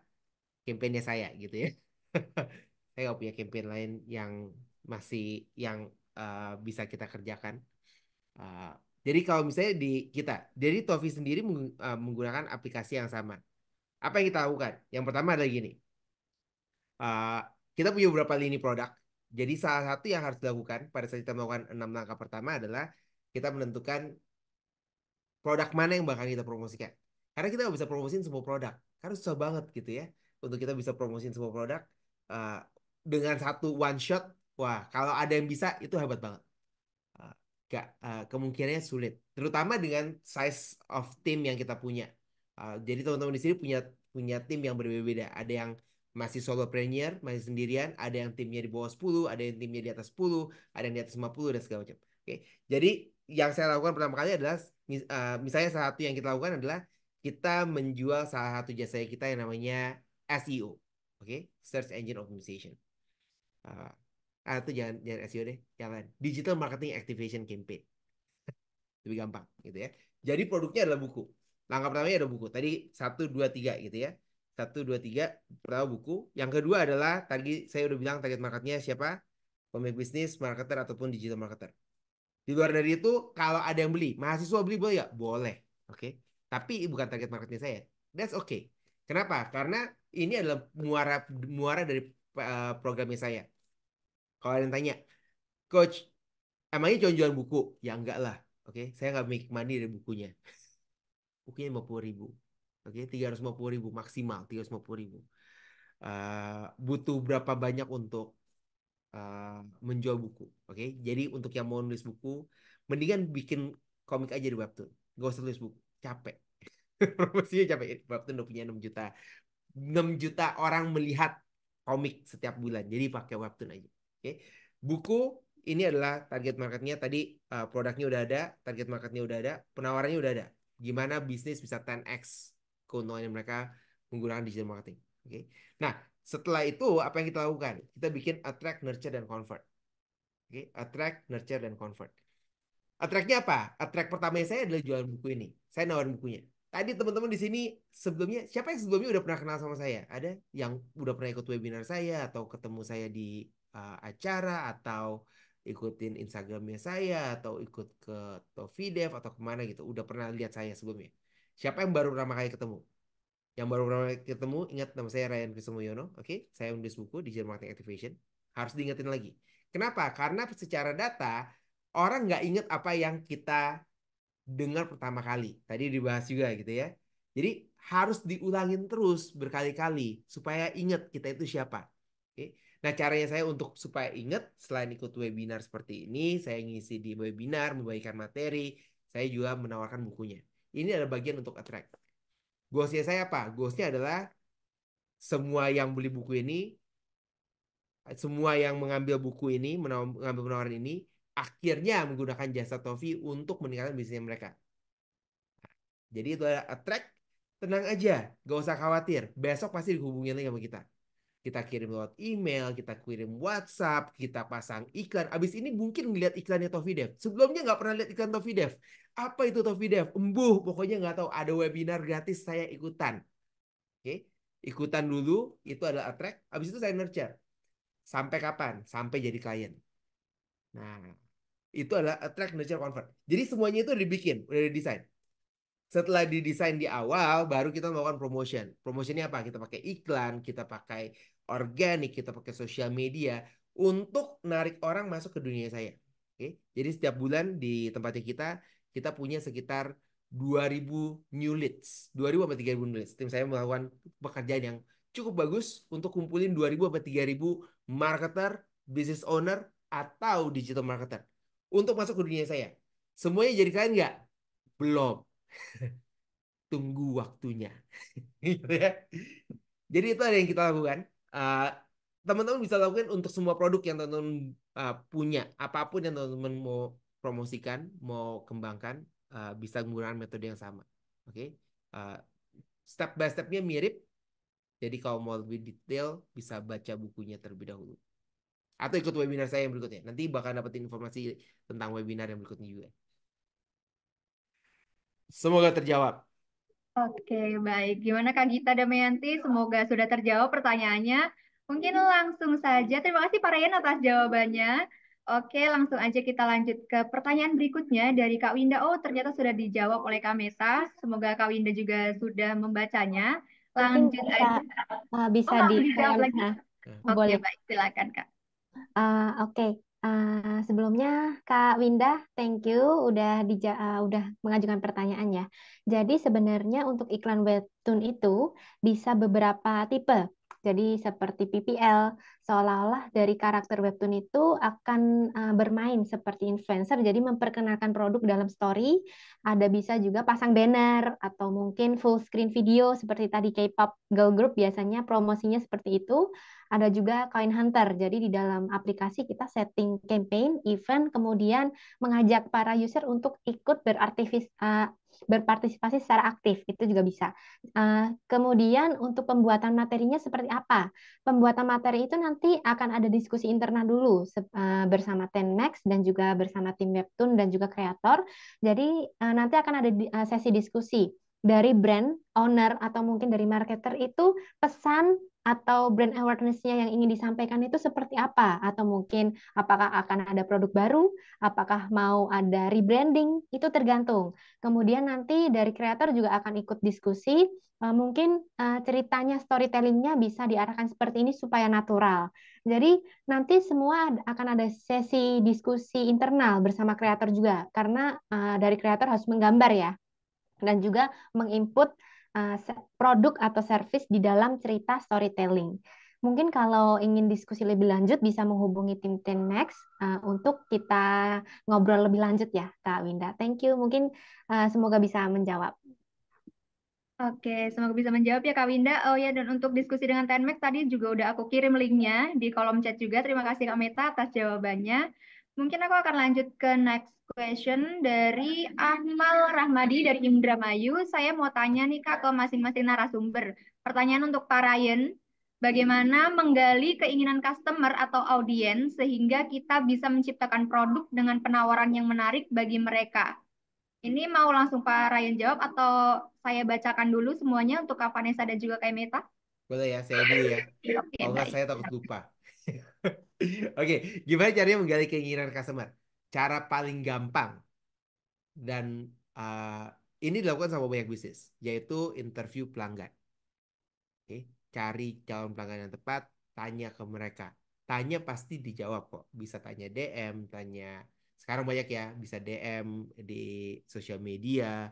kampanye saya gitu ya. saya nggak punya kampanye lain yang masih yang Eh, bisa kita kerjakan. Uh, jadi kalau misalnya di kita, jadi Tofi sendiri meng, uh, menggunakan aplikasi yang sama. Apa yang kita lakukan? Yang pertama adalah gini. Uh, kita punya beberapa lini produk. Jadi salah satu yang harus dilakukan pada saat kita melakukan enam langkah pertama adalah kita menentukan produk mana yang bakal kita promosikan. Karena kita nggak bisa promosiin semua produk. Karena susah banget gitu ya. Untuk kita bisa promosiin semua produk uh, dengan satu one shot Wah, kalau ada yang bisa itu hebat banget. Ah, Gak, uh, ah, kemungkinannya sulit, terutama dengan size of team yang kita punya. Uh, jadi teman-teman di sini punya punya tim yang berbeda-beda. Ada yang masih solo premier, masih sendirian, ada yang timnya di bawah 10, ada yang timnya di atas 10, ada yang di atas 50 dan segala macam. Oke. Okay. Jadi yang saya lakukan pertama kali adalah uh, misalnya salah satu yang kita lakukan adalah kita menjual salah satu jasa kita yang namanya SEO, oke, okay? Search Engine Optimization. Uh, ah itu jangan jangan SEO deh jangan digital marketing activation campaign lebih gampang gitu ya jadi produknya adalah buku langkah pertamanya ada buku tadi satu dua tiga gitu ya satu dua tiga pertama buku yang kedua adalah tadi saya udah bilang target marketnya siapa pemilik bisnis marketer ataupun digital marketer di luar dari itu kalau ada yang beli mahasiswa beli boleh ya boleh oke okay? tapi bukan target marketnya saya that's okay kenapa karena ini adalah muara muara dari eh, programnya saya kalau ada yang tanya, Coach, emangnya cuma jualan buku? Ya enggak lah. Oke, okay? saya nggak make money dari bukunya. Bukunya lima puluh ribu. Oke, tiga ratus lima puluh ribu maksimal, tiga ratus lima puluh ribu. Uh, butuh berapa banyak untuk uh, menjual buku? Oke, okay? jadi untuk yang mau nulis buku, mendingan bikin komik aja di webtoon. Gak usah nulis buku, capek. Promosinya capek. Webtoon udah punya 6 juta 6 juta orang melihat komik setiap bulan. Jadi pakai webtoon aja. Oke. Buku ini adalah target marketnya tadi uh, produknya udah ada, target marketnya udah ada, penawarannya udah ada. Gimana bisnis bisa 10x keuntungannya mereka menggunakan digital marketing. Oke. Okay. Nah, setelah itu apa yang kita lakukan? Kita bikin attract, nurture dan convert. Oke, okay. attract, nurture dan convert. Attractnya apa? Attract pertamanya saya adalah jualan buku ini. Saya nawarin bukunya. Tadi teman-teman di sini sebelumnya siapa yang sebelumnya udah pernah kenal sama saya? Ada yang udah pernah ikut webinar saya atau ketemu saya di uh, acara atau ikutin Instagramnya saya atau ikut ke Tovidev atau kemana gitu udah pernah lihat saya sebelumnya siapa yang baru pertama kali ketemu yang baru pertama kali ketemu ingat nama saya Ryan Kusmoyono oke okay? saya menulis buku Jerman Marketing Activation harus diingetin lagi kenapa karena secara data orang nggak inget apa yang kita dengar pertama kali tadi dibahas juga gitu ya jadi harus diulangin terus berkali-kali supaya inget kita itu siapa oke okay? Nah, caranya saya untuk supaya ingat, selain ikut webinar seperti ini, saya ngisi di webinar, membagikan materi, saya juga menawarkan bukunya. Ini adalah bagian untuk attract. Goalsnya saya apa? Goalsnya adalah semua yang beli buku ini, semua yang mengambil buku ini, mengambil penawaran ini, akhirnya menggunakan jasa Tofi untuk meningkatkan bisnisnya mereka. Jadi itu adalah attract, tenang aja, gak usah khawatir. Besok pasti dihubungin lagi sama kita kita kirim lewat email, kita kirim WhatsApp, kita pasang iklan. Abis ini mungkin ngeliat iklannya Tofi Dev. Sebelumnya nggak pernah lihat iklan Tofi Dev. Apa itu Tofi Dev? Embuh, pokoknya nggak tahu. Ada webinar gratis, saya ikutan. Oke, okay? ikutan dulu. Itu adalah attract. Abis itu saya nurture. Sampai kapan? Sampai jadi klien. Nah, itu adalah attract, nurture, convert. Jadi semuanya itu dibikin, udah didesain setelah didesain di awal baru kita melakukan promotion. Promotionnya apa? Kita pakai iklan, kita pakai organik, kita pakai sosial media untuk narik orang masuk ke dunia saya. Oke. Jadi setiap bulan di tempatnya kita kita punya sekitar 2000 new leads. 2000 sampai 3000 new leads. Tim saya melakukan pekerjaan yang cukup bagus untuk kumpulin 2000 sampai 3000 marketer, business owner atau digital marketer untuk masuk ke dunia saya. Semuanya jadi kalian nggak? Belum tunggu waktunya. Gitu ya. Jadi itu ada yang kita lakukan. teman eh, teman-teman bisa lakukan untuk semua produk yang teman-teman uh, punya, apapun yang teman-teman mau promosikan, mau kembangkan, uh, bisa menggunakan metode yang sama. Oke, okay? uh, step by stepnya mirip. Jadi kalau mau lebih detail, bisa baca bukunya terlebih dahulu. Atau ikut webinar saya yang berikutnya. Nanti bakal dapetin informasi tentang webinar yang berikutnya juga. Semoga terjawab. Oke, baik. Gimana Kak Gita Damayanti? Semoga sudah terjawab pertanyaannya. Mungkin langsung saja. Terima kasih Pak Ryan atas jawabannya. Oke, langsung aja kita lanjut ke pertanyaan berikutnya dari Kak Winda. Oh, ternyata sudah dijawab oleh Kak Mesa. Semoga Kak Winda juga sudah membacanya. Lanjut bisa, aja. Uh, bisa oh, dijawab lagi. Oke, Boleh. baik. Silakan, Kak. Uh, Oke, okay. Eh, sebelumnya Kak Winda, thank you udah di uh, eh, udah mengajukan pertanyaan ya. Jadi sebenarnya untuk iklan webtoon itu bisa beberapa tipe. Jadi seperti PPL, seolah-olah dari karakter webtoon itu akan uh, bermain seperti influencer, jadi memperkenalkan produk dalam story, ada bisa juga pasang banner atau mungkin full screen video seperti tadi K-pop girl group biasanya promosinya seperti itu ada juga Coin Hunter. Jadi di dalam aplikasi kita setting campaign, event, kemudian mengajak para user untuk ikut berartifis uh, eh, berpartisipasi secara aktif itu juga bisa. Uh, kemudian untuk pembuatan materinya seperti apa? Pembuatan materi itu nanti akan ada diskusi internal dulu uh, bersama Tenmax dan juga bersama tim Webtoon dan juga kreator. Jadi uh, nanti akan ada di, uh, sesi diskusi dari brand owner atau mungkin dari marketer itu pesan atau brand awareness-nya yang ingin disampaikan itu seperti apa? Atau mungkin apakah akan ada produk baru? Apakah mau ada rebranding? Itu tergantung. Kemudian nanti dari kreator juga akan ikut diskusi. Eh, mungkin eh, ceritanya, storytellingnya bisa diarahkan seperti ini supaya natural. Jadi nanti semua akan ada sesi diskusi internal bersama kreator juga. Karena eh, dari kreator harus menggambar ya. Dan juga menginput Eh, produk atau service di dalam cerita storytelling. Mungkin kalau ingin diskusi lebih lanjut bisa menghubungi tim Ten Max uh, untuk kita ngobrol lebih lanjut ya, Kak Winda. Thank you. Mungkin uh, semoga bisa menjawab. Oke, semoga bisa menjawab ya Kak Winda. Oh ya, dan untuk diskusi dengan Ten Max tadi juga udah aku kirim linknya di kolom chat juga. Terima kasih Kak Meta atas jawabannya. Mungkin aku akan lanjut ke next question dari Ahmal Rahmadi dari Indramayu. Saya mau tanya nih Kak ke masing-masing narasumber. Pertanyaan untuk Pak Ryan, bagaimana menggali keinginan customer atau audiens sehingga kita bisa menciptakan produk dengan penawaran yang menarik bagi mereka? Ini mau langsung Pak Ryan jawab atau saya bacakan dulu semuanya untuk Kak Vanessa dan juga Kak Meta? Boleh ya, saya dulu ya. Oke, okay, Kalau saya takut lupa. Oke, gimana caranya menggali keinginan customer? Cara paling gampang dan uh, ini dilakukan sama banyak bisnis, yaitu interview pelanggan. Oke, cari calon pelanggan yang tepat, tanya ke mereka. Tanya pasti dijawab kok. Bisa tanya DM, tanya sekarang banyak ya, bisa DM di sosial media,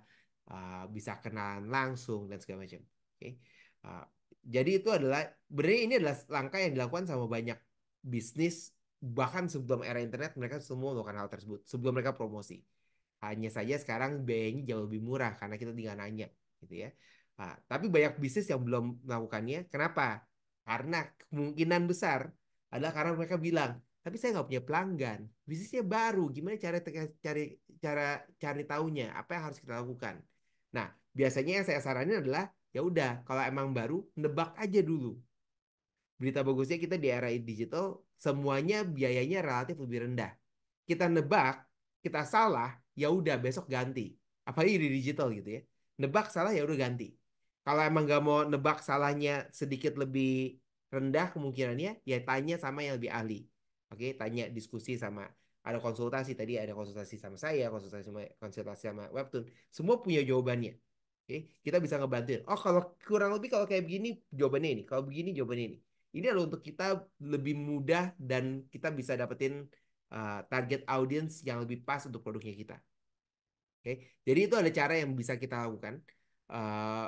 uh, bisa kenalan langsung dan segala macam. Oke. Uh, jadi itu adalah sebenarnya ini adalah langkah yang dilakukan sama banyak bisnis bahkan sebelum era internet mereka semua melakukan hal tersebut sebelum mereka promosi hanya saja sekarang biayanya jauh lebih murah karena kita tinggal nanya gitu ya nah, tapi banyak bisnis yang belum melakukannya kenapa karena kemungkinan besar adalah karena mereka bilang tapi saya nggak punya pelanggan bisnisnya baru gimana cara cari cara cari tahunya apa yang harus kita lakukan nah biasanya yang saya sarannya adalah ya udah kalau emang baru nebak aja dulu berita bagusnya kita di era digital semuanya biayanya relatif lebih rendah. Kita nebak, kita salah, ya udah besok ganti. Apalagi di digital gitu ya. Nebak salah ya udah ganti. Kalau emang nggak mau nebak salahnya sedikit lebih rendah kemungkinannya, ya tanya sama yang lebih ahli. Oke, tanya diskusi sama ada konsultasi tadi ada konsultasi sama saya, konsultasi sama konsultasi sama webtoon. Semua punya jawabannya. Oke, kita bisa ngebantuin. Oh, kalau kurang lebih kalau kayak begini jawabannya ini, kalau begini jawabannya ini ini adalah untuk kita lebih mudah dan kita bisa dapetin uh, target audience yang lebih pas untuk produknya kita. Oke, okay? jadi itu ada cara yang bisa kita lakukan uh, eh,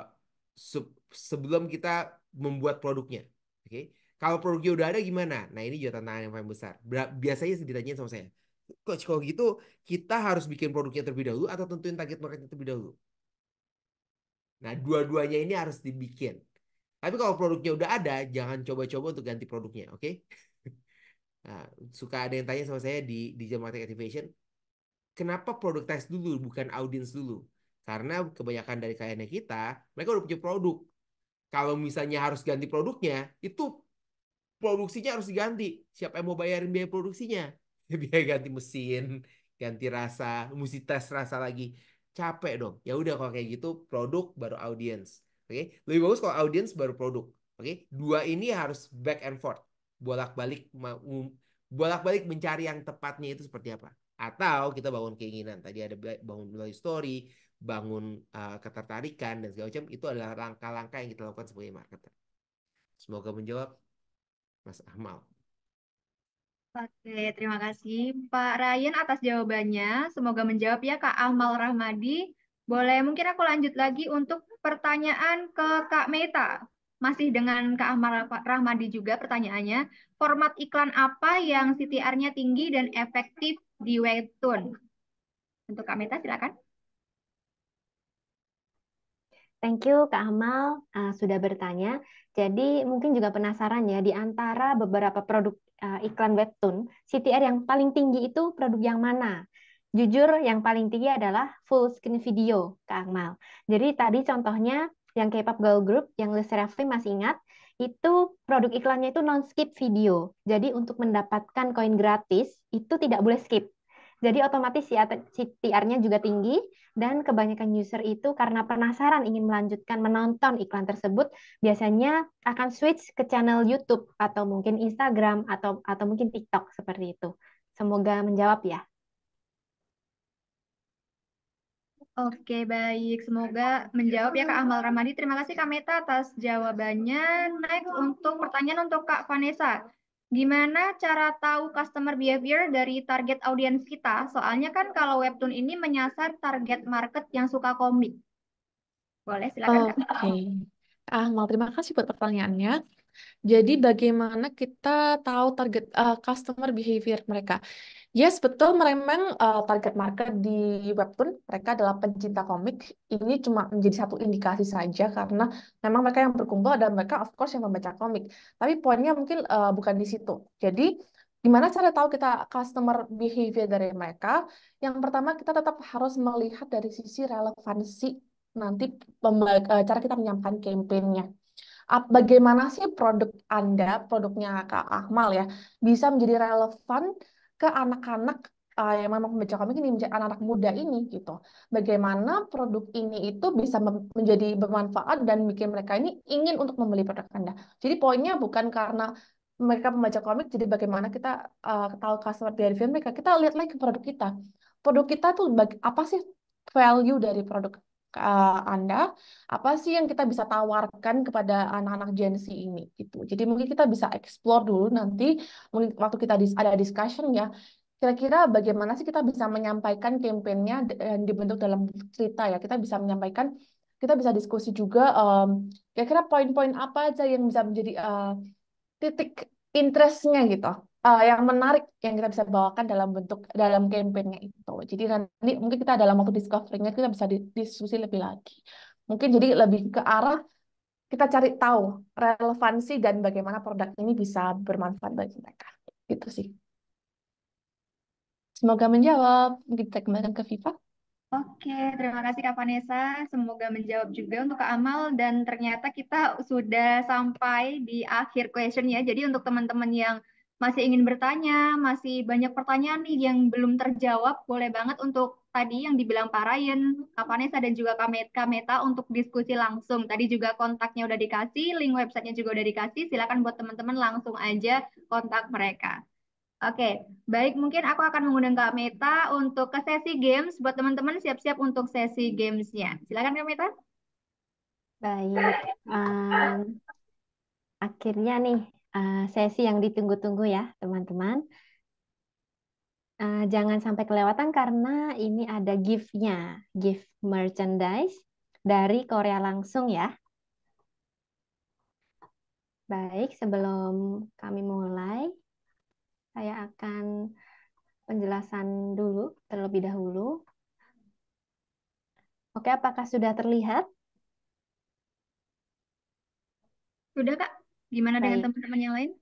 se sebelum kita membuat produknya. Oke, okay? kalau produknya udah ada gimana? Nah ini juga tantangan yang paling besar. Biasanya ditanyain sama saya, coach kalau gitu kita harus bikin produknya terlebih dahulu atau tentuin target marketnya terlebih dahulu? Nah, dua-duanya ini harus dibikin. Tapi kalau produknya udah ada, jangan coba-coba untuk ganti produknya, oke? Okay? nah, suka ada yang tanya sama saya di di marketing activation, kenapa produk test dulu bukan audience dulu? Karena kebanyakan dari kliennya kita, mereka udah punya produk. Kalau misalnya harus ganti produknya, itu produksinya harus diganti. Siapa yang mau bayarin biaya produksinya? Biaya ganti mesin, ganti rasa, mesti tes rasa lagi. Capek dong. Ya udah kalau kayak gitu produk baru audience. Oke, okay? lebih bagus kalau audiens baru produk. Oke, okay? dua ini harus back and forth, bolak-balik bolak-balik mencari yang tepatnya itu seperti apa. Atau kita bangun keinginan. Tadi ada bangun value story, bangun uh, ketertarikan dan segala macam itu adalah langkah-langkah yang kita lakukan sebagai marketer. Semoga menjawab Mas Ahmal. Oke, terima kasih Pak Ryan atas jawabannya. Semoga menjawab ya Kak Ahmal Rahmadi. Boleh mungkin aku lanjut lagi untuk pertanyaan ke Kak Meta. Masih dengan Kak Ahmad Rahmadi juga pertanyaannya. Format iklan apa yang CTR-nya tinggi dan efektif di webtoon? Untuk Kak Meta silakan. Thank you Kak Amal uh, sudah bertanya. Jadi mungkin juga penasaran ya di antara beberapa produk uh, iklan webtoon, CTR yang paling tinggi itu produk yang mana? Jujur yang paling tinggi adalah full screen video, Kak Akmal. Jadi tadi contohnya yang K-pop girl group yang le Raffi masih ingat, itu produk iklannya itu non-skip video. Jadi untuk mendapatkan koin gratis itu tidak boleh skip. Jadi otomatis CTR-nya juga tinggi dan kebanyakan user itu karena penasaran ingin melanjutkan menonton iklan tersebut biasanya akan switch ke channel YouTube atau mungkin Instagram atau atau mungkin TikTok seperti itu. Semoga menjawab ya. Oke, baik. Semoga menjawab ya Kak Amal Ramadi. Terima kasih Kak Meta atas jawabannya. Next, untuk pertanyaan untuk Kak Vanessa. Gimana cara tahu customer behavior dari target audiens kita? Soalnya kan kalau webtoon ini menyasar target market yang suka komik. Boleh, silakan. Oke. Okay. Ah, Mal, terima kasih buat pertanyaannya. Jadi bagaimana kita tahu target uh, customer behavior mereka? Yes, betul. Memang uh, target market di webtoon mereka adalah pencinta komik. Ini cuma menjadi satu indikasi saja karena memang mereka yang berkumpul dan mereka of course yang membaca komik. Tapi poinnya mungkin uh, bukan di situ. Jadi gimana cara tahu kita customer behavior dari mereka? Yang pertama kita tetap harus melihat dari sisi relevansi nanti eh, cara kita menyampaikan kampanyenya bagaimana sih produk Anda, produknya Kak Akmal ya, bisa menjadi relevan ke anak-anak uh, yang memang membaca komik ini anak-anak muda ini gitu. Bagaimana produk ini itu bisa menjadi bermanfaat dan bikin mereka ini ingin untuk membeli produk Anda. Jadi poinnya bukan karena mereka membaca komik, jadi bagaimana kita uh, tahu customer film mereka, kita lihat lagi ke produk kita. Produk kita tuh apa sih value dari produk uh, Anda, apa sih yang kita bisa tawarkan kepada anak-anak Gen Z ini gitu. Jadi mungkin kita bisa explore dulu nanti mungkin waktu kita ada discussion ya, kira-kira bagaimana sih kita bisa menyampaikan kampanyenya yang eh, dibentuk dalam cerita ya. Kita bisa menyampaikan kita bisa diskusi juga um, kira-kira poin-poin apa aja yang bisa menjadi uh, titik interestnya gitu uh, yang menarik yang kita bisa bawakan dalam bentuk dalam kampanyenya itu. Jadi nanti mungkin kita dalam waktu discovery kita bisa diskusi lebih lagi. Mungkin jadi lebih ke arah kita cari tahu relevansi dan bagaimana produk ini bisa bermanfaat bagi mereka. Gitu sih. Semoga menjawab. Mungkin kita kembali ke Viva. Oke, terima kasih Kak Vanessa. Semoga menjawab juga untuk Kak Amal dan ternyata kita sudah sampai di akhir question ya. Jadi untuk teman-teman yang masih ingin bertanya, masih banyak pertanyaan nih yang belum terjawab, boleh banget untuk tadi yang dibilang Pak Ryan, Vanessa dan juga Kak Meta untuk diskusi langsung. Tadi juga kontaknya udah dikasih, link websitenya juga udah dikasih, silakan buat teman-teman langsung aja kontak mereka. Oke, baik mungkin aku akan mengundang Kak Meta untuk ke sesi games buat teman-teman siap-siap untuk sesi gamesnya. Silakan Kak Meta. Baik, um, akhirnya nih uh, sesi yang ditunggu-tunggu ya, teman-teman. Uh, jangan sampai kelewatan karena ini ada gift-nya, gift merchandise dari Korea langsung ya. Baik, sebelum kami mulai, saya akan penjelasan dulu terlebih dahulu. Oke, apakah sudah terlihat? Sudah, Kak. Gimana dengan teman-teman yang lain?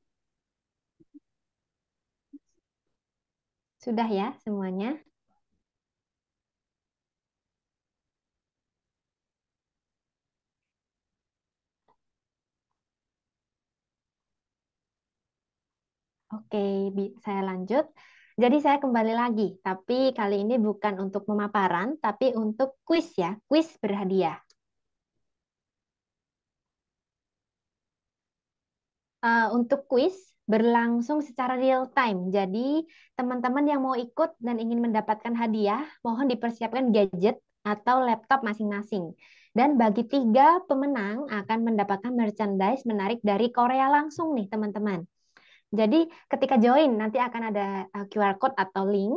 sudah ya semuanya. Oke, saya lanjut. Jadi saya kembali lagi, tapi kali ini bukan untuk pemaparan, tapi untuk kuis ya, kuis berhadiah. uh, untuk kuis berlangsung secara real time. Jadi, teman-teman yang mau ikut dan ingin mendapatkan hadiah, mohon dipersiapkan gadget atau laptop masing-masing. Dan bagi tiga pemenang akan mendapatkan merchandise menarik dari Korea langsung nih, teman-teman. Jadi, ketika join nanti akan ada eh, QR code atau link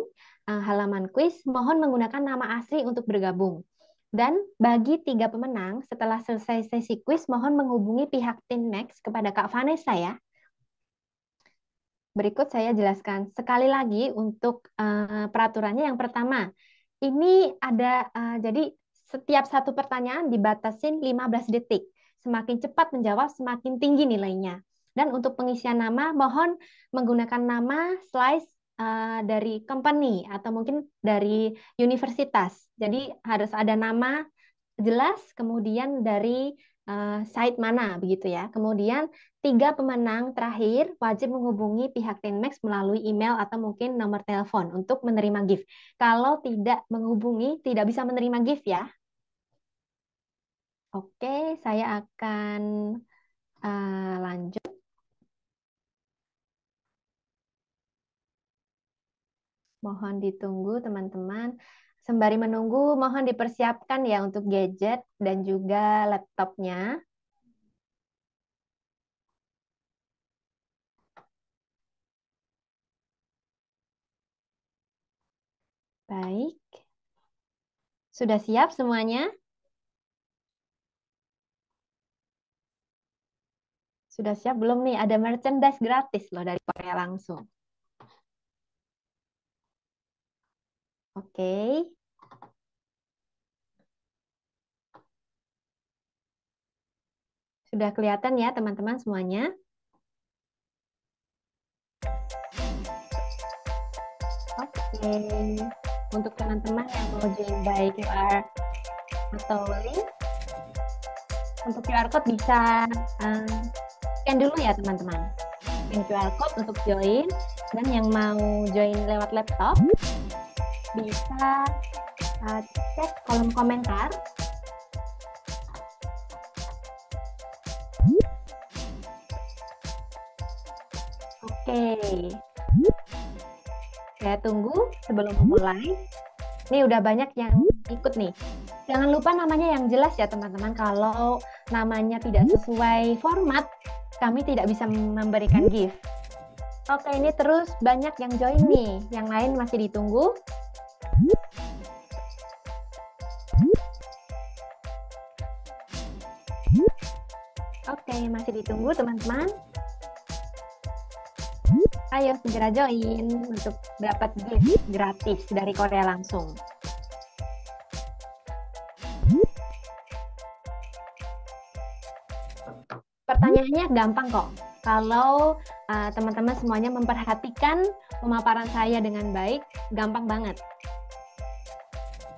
eh, halaman kuis, mohon menggunakan nama asli untuk bergabung. Dan bagi tiga pemenang, setelah selesai sesi kuis, mohon menghubungi pihak tim Max kepada Kak Vanessa ya. Berikut saya jelaskan sekali lagi untuk uh, peraturannya. Yang pertama, ini ada uh, jadi setiap satu pertanyaan dibatasin 15 detik. Semakin cepat menjawab, semakin tinggi nilainya. Dan untuk pengisian nama, mohon menggunakan nama, slice, Eh, dari company atau mungkin dari universitas. Jadi harus ada nama jelas, kemudian dari uh, site mana begitu ya. Kemudian tiga pemenang terakhir wajib menghubungi pihak Tenmax melalui email atau mungkin nomor telepon untuk menerima gift. Kalau tidak menghubungi, tidak bisa menerima gift ya. Oke, saya akan uh, lanjut. Mohon ditunggu teman-teman. Sembari menunggu, mohon dipersiapkan ya untuk gadget dan juga laptopnya. Baik. Sudah siap semuanya? Sudah siap belum nih? Ada merchandise gratis loh dari Korea langsung. Oke. Sudah kelihatan ya teman-teman semuanya? Oke. Untuk teman-teman yang mau join by QR atau link, untuk QR code bisa um, scan dulu ya teman-teman. Scan QR code untuk join dan yang mau join lewat laptop bisa uh, cek kolom komentar. Oke, okay. saya tunggu sebelum memulai Ini udah banyak yang ikut nih. Jangan lupa namanya yang jelas ya teman-teman. Kalau namanya tidak sesuai format, kami tidak bisa memberikan gift. Oke, ini terus banyak yang join nih. Yang lain masih ditunggu. Oke, masih ditunggu teman-teman. Ayo segera join untuk dapat gift gratis dari Korea langsung. Pertanyaannya gampang kok. Kalau eh, teman-teman uh, semuanya memperhatikan pemaparan saya dengan baik, gampang banget.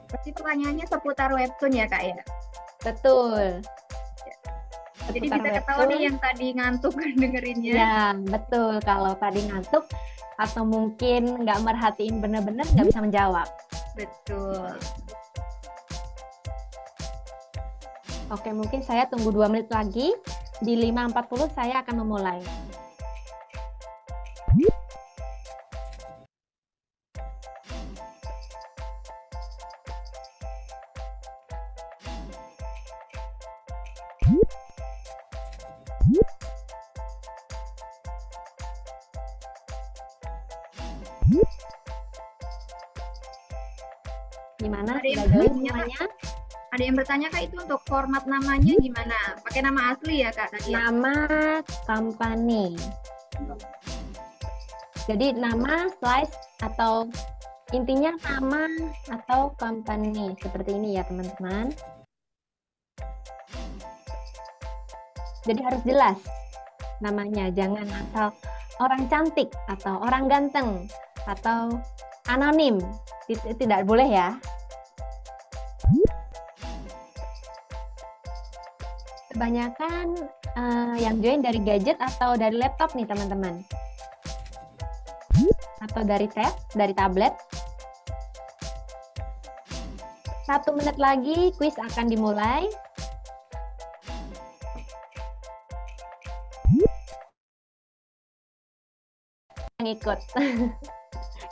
Pasti pertanyaannya seputar webtoon ya, Kak ya? Betul. Jadi kita ketahui nih yang tadi ngantuk dengerinnya. Ya, betul. Kalau tadi ngantuk atau mungkin nggak merhatiin bener-bener nggak bisa menjawab. Betul. Oke, mungkin saya tunggu dua menit lagi. Di 5.40 saya akan memulai. Gimana? Ada yang bertanya, semuanya? Ada yang bertanya kak itu untuk format namanya hmm? gimana? Pakai nama asli ya kak? Tadi ya? nama company. Jadi nama slice atau intinya nama atau company seperti ini ya teman-teman. Jadi harus jelas namanya, jangan asal orang cantik atau orang ganteng atau anonim tidak boleh ya kebanyakan uh, yang join dari gadget atau dari laptop nih teman-teman atau dari tab dari tablet satu menit lagi quiz akan dimulai yang ikut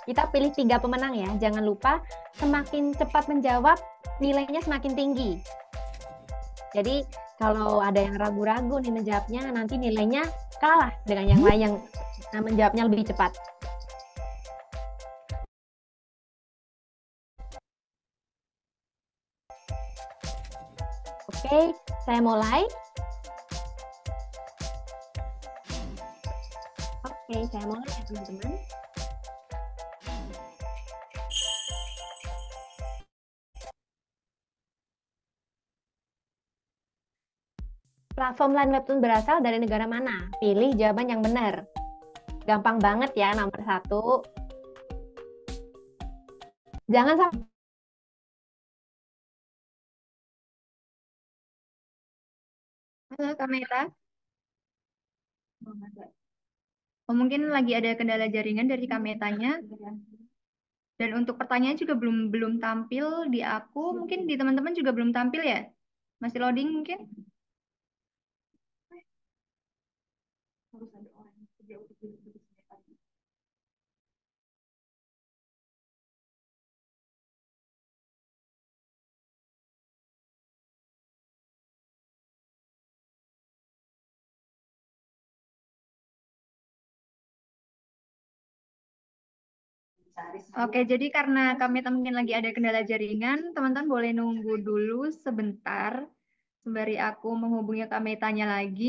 Kita pilih tiga pemenang ya. Jangan lupa semakin cepat menjawab nilainya semakin tinggi. Jadi kalau ada yang ragu-ragu nih menjawabnya nanti nilainya kalah dengan yang lain yang menjawabnya lebih cepat. Oke, saya mulai. Oke, saya mulai ya teman-teman. Platform lain webtoon berasal dari negara mana? Pilih jawaban yang benar. Gampang banget ya nomor satu. Jangan sampai Halo kamera. Oh, mungkin lagi ada kendala jaringan dari kametanya. Dan untuk pertanyaan juga belum belum tampil di aku, mungkin di teman-teman juga belum tampil ya? Masih loading mungkin? Oke, jadi karena kami mungkin lagi ada kendala jaringan, teman-teman boleh nunggu dulu sebentar sembari aku menghubungi kami tanya lagi.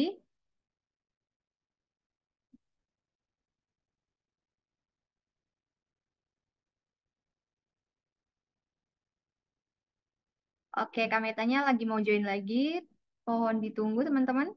Oke, kami tanya lagi mau join lagi. Mohon ditunggu teman-teman.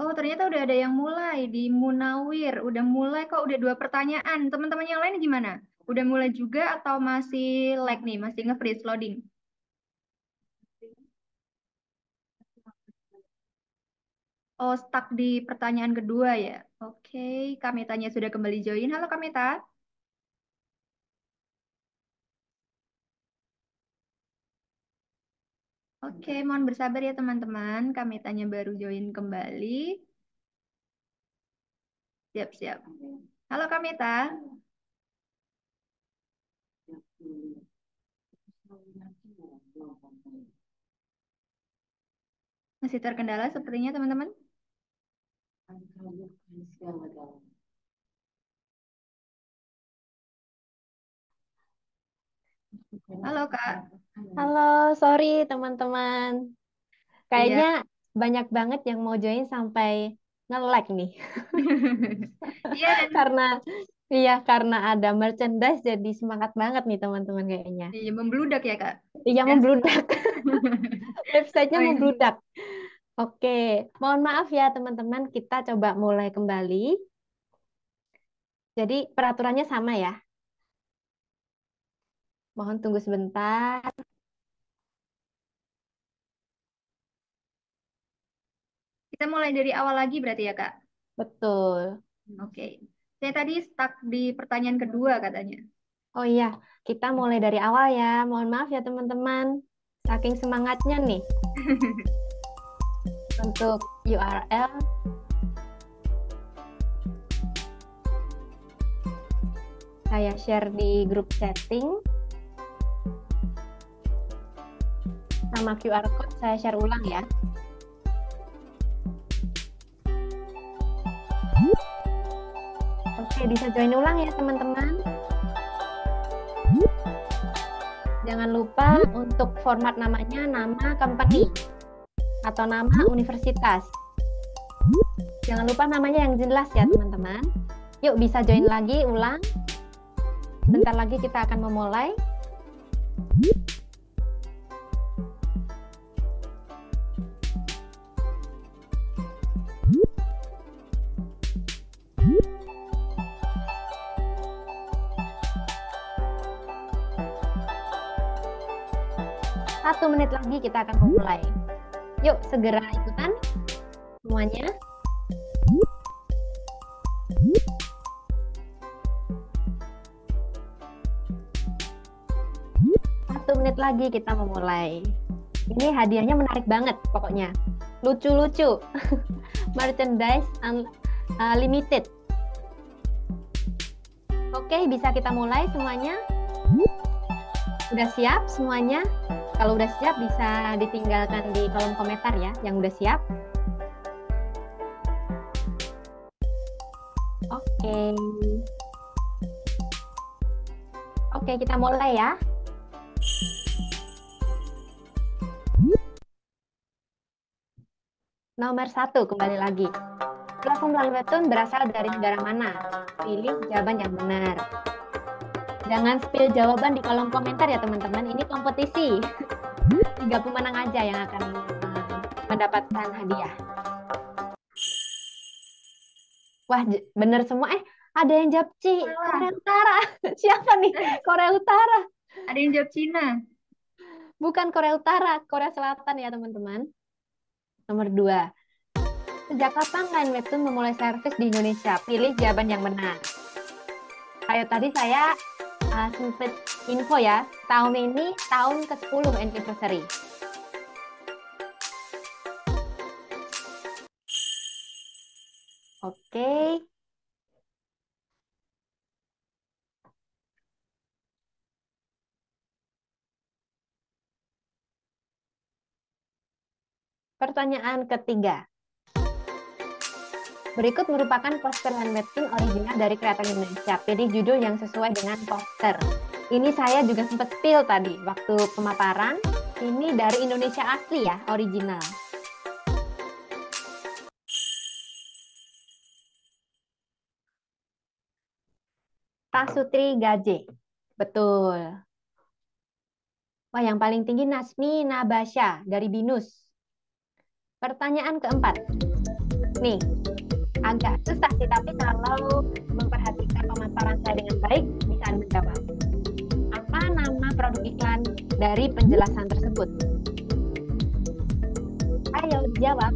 Oh, ternyata udah ada yang mulai di Munawir. Udah mulai kok, udah dua pertanyaan. Teman-teman yang lain gimana? Udah mulai juga atau masih lag nih, masih nge-freeze loading? Oh, stuck di pertanyaan kedua ya. Oke, okay. Kamitanya sudah kembali join. Halo Kamita. Oke, mohon bersabar ya teman-teman. Kami tanya baru join kembali. Siap-siap. Halo Kamita. Masih terkendala sepertinya teman-teman? Halo Kak. Halo, sorry teman-teman. Kayaknya iya. banyak banget yang mau join sampai nge-like nih. Iya. dan... karena iya karena ada merchandise jadi semangat banget nih teman-teman kayaknya. Iya, membludak ya Kak. Iya, iya. membludak. Websitenya oh, iya. membludak. Oke, mohon maaf ya teman-teman, kita coba mulai kembali. Jadi peraturannya sama ya. Mohon tunggu sebentar. Kita mulai dari awal lagi berarti ya, Kak? Betul. Oke. Okay. Saya tadi stuck di pertanyaan kedua katanya. Oh iya, kita mulai dari awal ya. Mohon maaf ya teman-teman. Saking semangatnya nih. Untuk URL saya share di grup chatting. sama QR code saya share ulang ya. Oke, bisa join ulang ya teman-teman. Jangan lupa untuk format namanya nama company atau nama universitas. Jangan lupa namanya yang jelas ya teman-teman. Yuk bisa join lagi ulang. Bentar lagi kita akan memulai. menit lagi kita akan memulai. Yuk, segera ikutan semuanya. Satu menit lagi kita memulai. Ini hadiahnya menarik banget pokoknya. Lucu-lucu. Merchandise unlimited. Uh, Oke, bisa kita mulai semuanya? Sudah siap semuanya? Kalau udah siap bisa ditinggalkan di kolom komentar ya yang udah siap. Oke. Okay. Oke, okay, kita mulai ya. Nomor satu, kembali lagi. Platform lalu berasal dari negara mana? Pilih jawaban yang benar. Jangan spill jawaban di kolom komentar ya teman-teman. Ini kompetisi. Tiga pemenang aja yang akan eh, mendapatkan hadiah. Wah, bener semua. Eh, ada yang jawab C. Korea Utara. Siapa nih? Korea Utara. Ada yang jawab Cina. Bukan Korea Utara, Korea Selatan ya teman-teman. Nomor dua. Sejak kapan Line Webtoon memulai servis di Indonesia? Pilih jawaban yang benar. Ayo tadi saya uh, sempet info ya, tahun ini tahun ke-10 anniversary. Oke. Pertanyaan ketiga, Berikut merupakan poster handmade original dari kreator Indonesia. Pilih judul yang sesuai dengan poster. Ini saya juga sempat spill tadi waktu pemaparan. Ini dari Indonesia asli ya, original. Tasutri Gaje. Betul. Wah, yang paling tinggi Nasmi Nabasha dari Binus. Pertanyaan keempat. Nih, agak susah sih tapi kalau memperhatikan pemaparan saya dengan baik bisa mendapat apa nama produk iklan dari penjelasan tersebut ayo jawab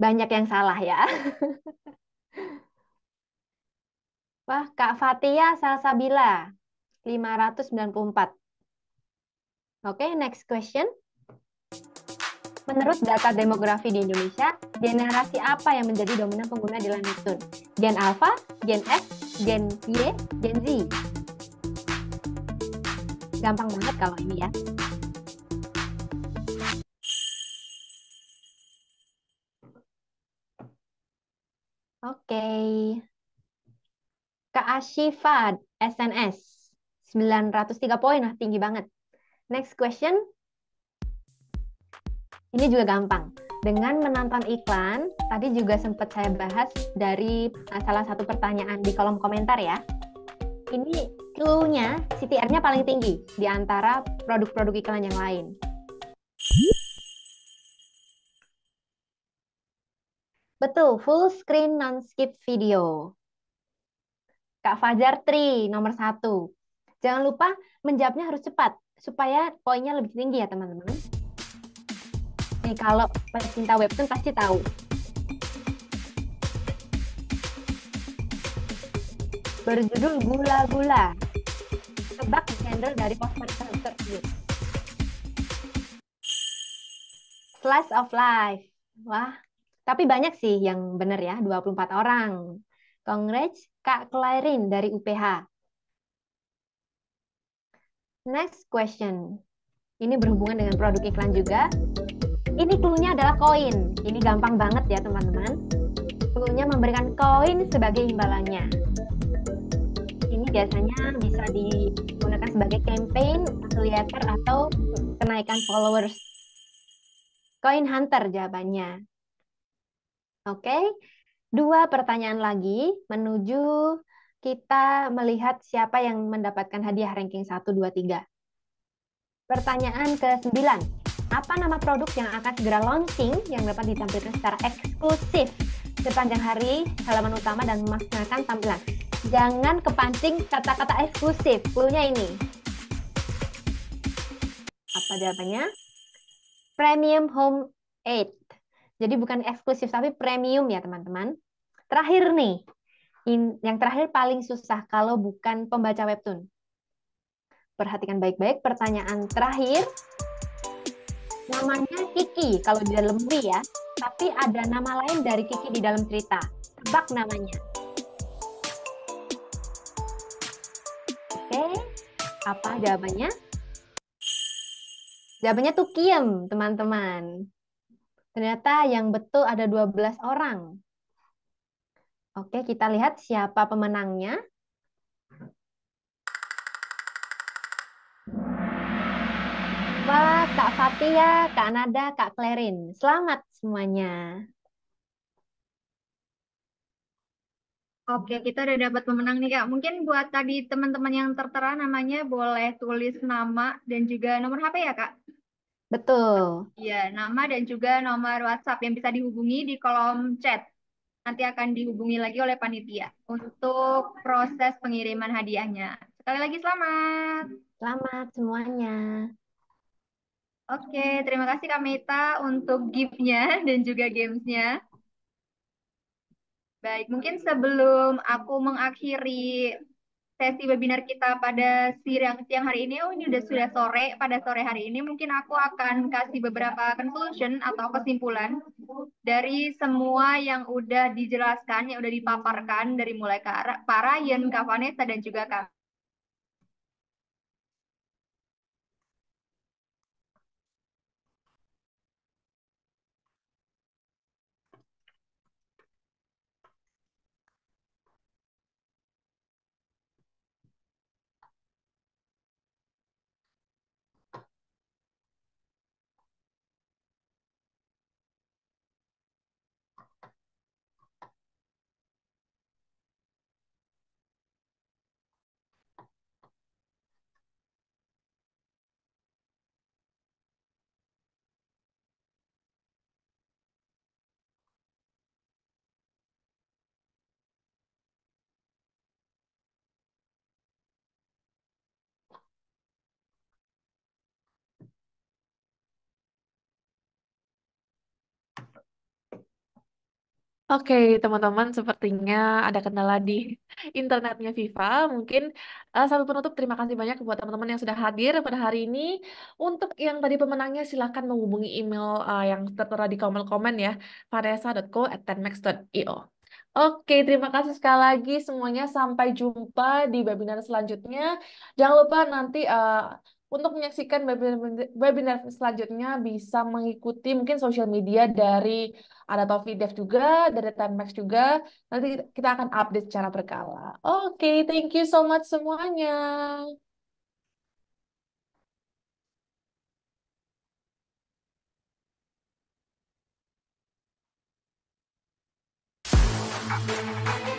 banyak yang salah ya Wah, Kak Fatia Salsabila, 594. Oke, okay, next question. Menurut data demografi di Indonesia, generasi apa yang menjadi dominan pengguna di Lamintun? Gen Alpha, Gen X, Gen Y, Gen Z? Gampang banget kalau ini ya. Oke. Okay. Kak Ashifa, SNS. 903 poin, tinggi banget. Next question, ini juga gampang. Dengan menonton iklan, tadi juga sempat saya bahas dari eh, salah satu pertanyaan di kolom komentar ya. Ini clue-nya, CTR-nya paling tinggi di antara produk-produk iklan yang lain. Betul, full screen non-skip video. Kak Fajar Tri, nomor satu. Jangan lupa menjawabnya harus cepat, supaya poinnya lebih tinggi ya teman-teman nih kalau pecinta webtoon pasti tahu. Berjudul Gula-Gula. Tebak genre dari poster tersebut. Slice of life. Wah, tapi banyak sih yang benar ya, 24 orang. Congrats Kak Clarin dari UPH. Next question. Ini berhubungan dengan produk iklan juga. Ini clue adalah koin. Ini gampang banget ya teman-teman. clue memberikan koin sebagai imbalannya. Ini biasanya bisa digunakan sebagai campaign, affiliator, atau kenaikan followers. Koin hunter jawabannya. Oke, okay. dua pertanyaan lagi menuju kita melihat siapa yang mendapatkan hadiah ranking 1, 2, 3. Pertanyaan ke-9 apa nama produk yang akan segera launching yang dapat ditampilkan secara eksklusif sepanjang hari, halaman utama, dan memaksakan tampilan. Jangan kepancing kata-kata eksklusif, clue-nya ini. Apa jawabannya? Premium Home 8. Jadi bukan eksklusif, tapi premium ya teman-teman. Terakhir nih, in, yang terakhir paling susah kalau bukan pembaca webtoon. Perhatikan baik-baik pertanyaan terakhir namanya Kiki kalau di dalam movie ya. Tapi ada nama lain dari Kiki di dalam cerita. Tebak namanya. Oke, apa jawabannya? Jawabannya tuh Kiem, teman-teman. Ternyata yang betul ada 12 orang. Oke, kita lihat siapa pemenangnya. Wah, Kak Fatia, Kak Nada, Kak Klerin. Selamat semuanya. Oke, kita udah dapat pemenang nih Kak. Mungkin buat tadi teman-teman yang tertera namanya boleh tulis nama dan juga nomor HP ya Kak? Betul. Iya, nama dan juga nomor WhatsApp yang bisa dihubungi di kolom chat. Nanti akan dihubungi lagi oleh panitia untuk proses pengiriman hadiahnya. Sekali lagi selamat. Selamat semuanya. Oke, terima kasih Kak Meta untuk gift-nya dan juga games-nya. Baik, mungkin sebelum aku mengakhiri sesi webinar kita pada siang-siang hari ini, oh ini udah sudah sore, pada sore hari ini mungkin aku akan kasih beberapa conclusion atau kesimpulan dari semua yang udah dijelaskan, yang udah dipaparkan dari mulai Kak Ryan, Kak Vanessa, dan juga Kak Oke, teman-teman, sepertinya ada kendala di internetnya Viva. Mungkin eh, satu penutup, terima kasih banyak buat teman-teman yang sudah hadir pada hari ini. Untuk yang tadi pemenangnya, silahkan menghubungi email uh, yang tertera di komen-komen ya, vanessa.co@tenmax.io. Oke, terima kasih sekali lagi semuanya. Sampai jumpa di webinar selanjutnya. Jangan lupa nanti eh, untuk menyaksikan webinar, selanjutnya bisa mengikuti mungkin sosial media dari ada Taufik Dev juga, dari Time Max juga. Nanti kita akan update secara berkala. Oke, okay, thank you so much semuanya. Thank you.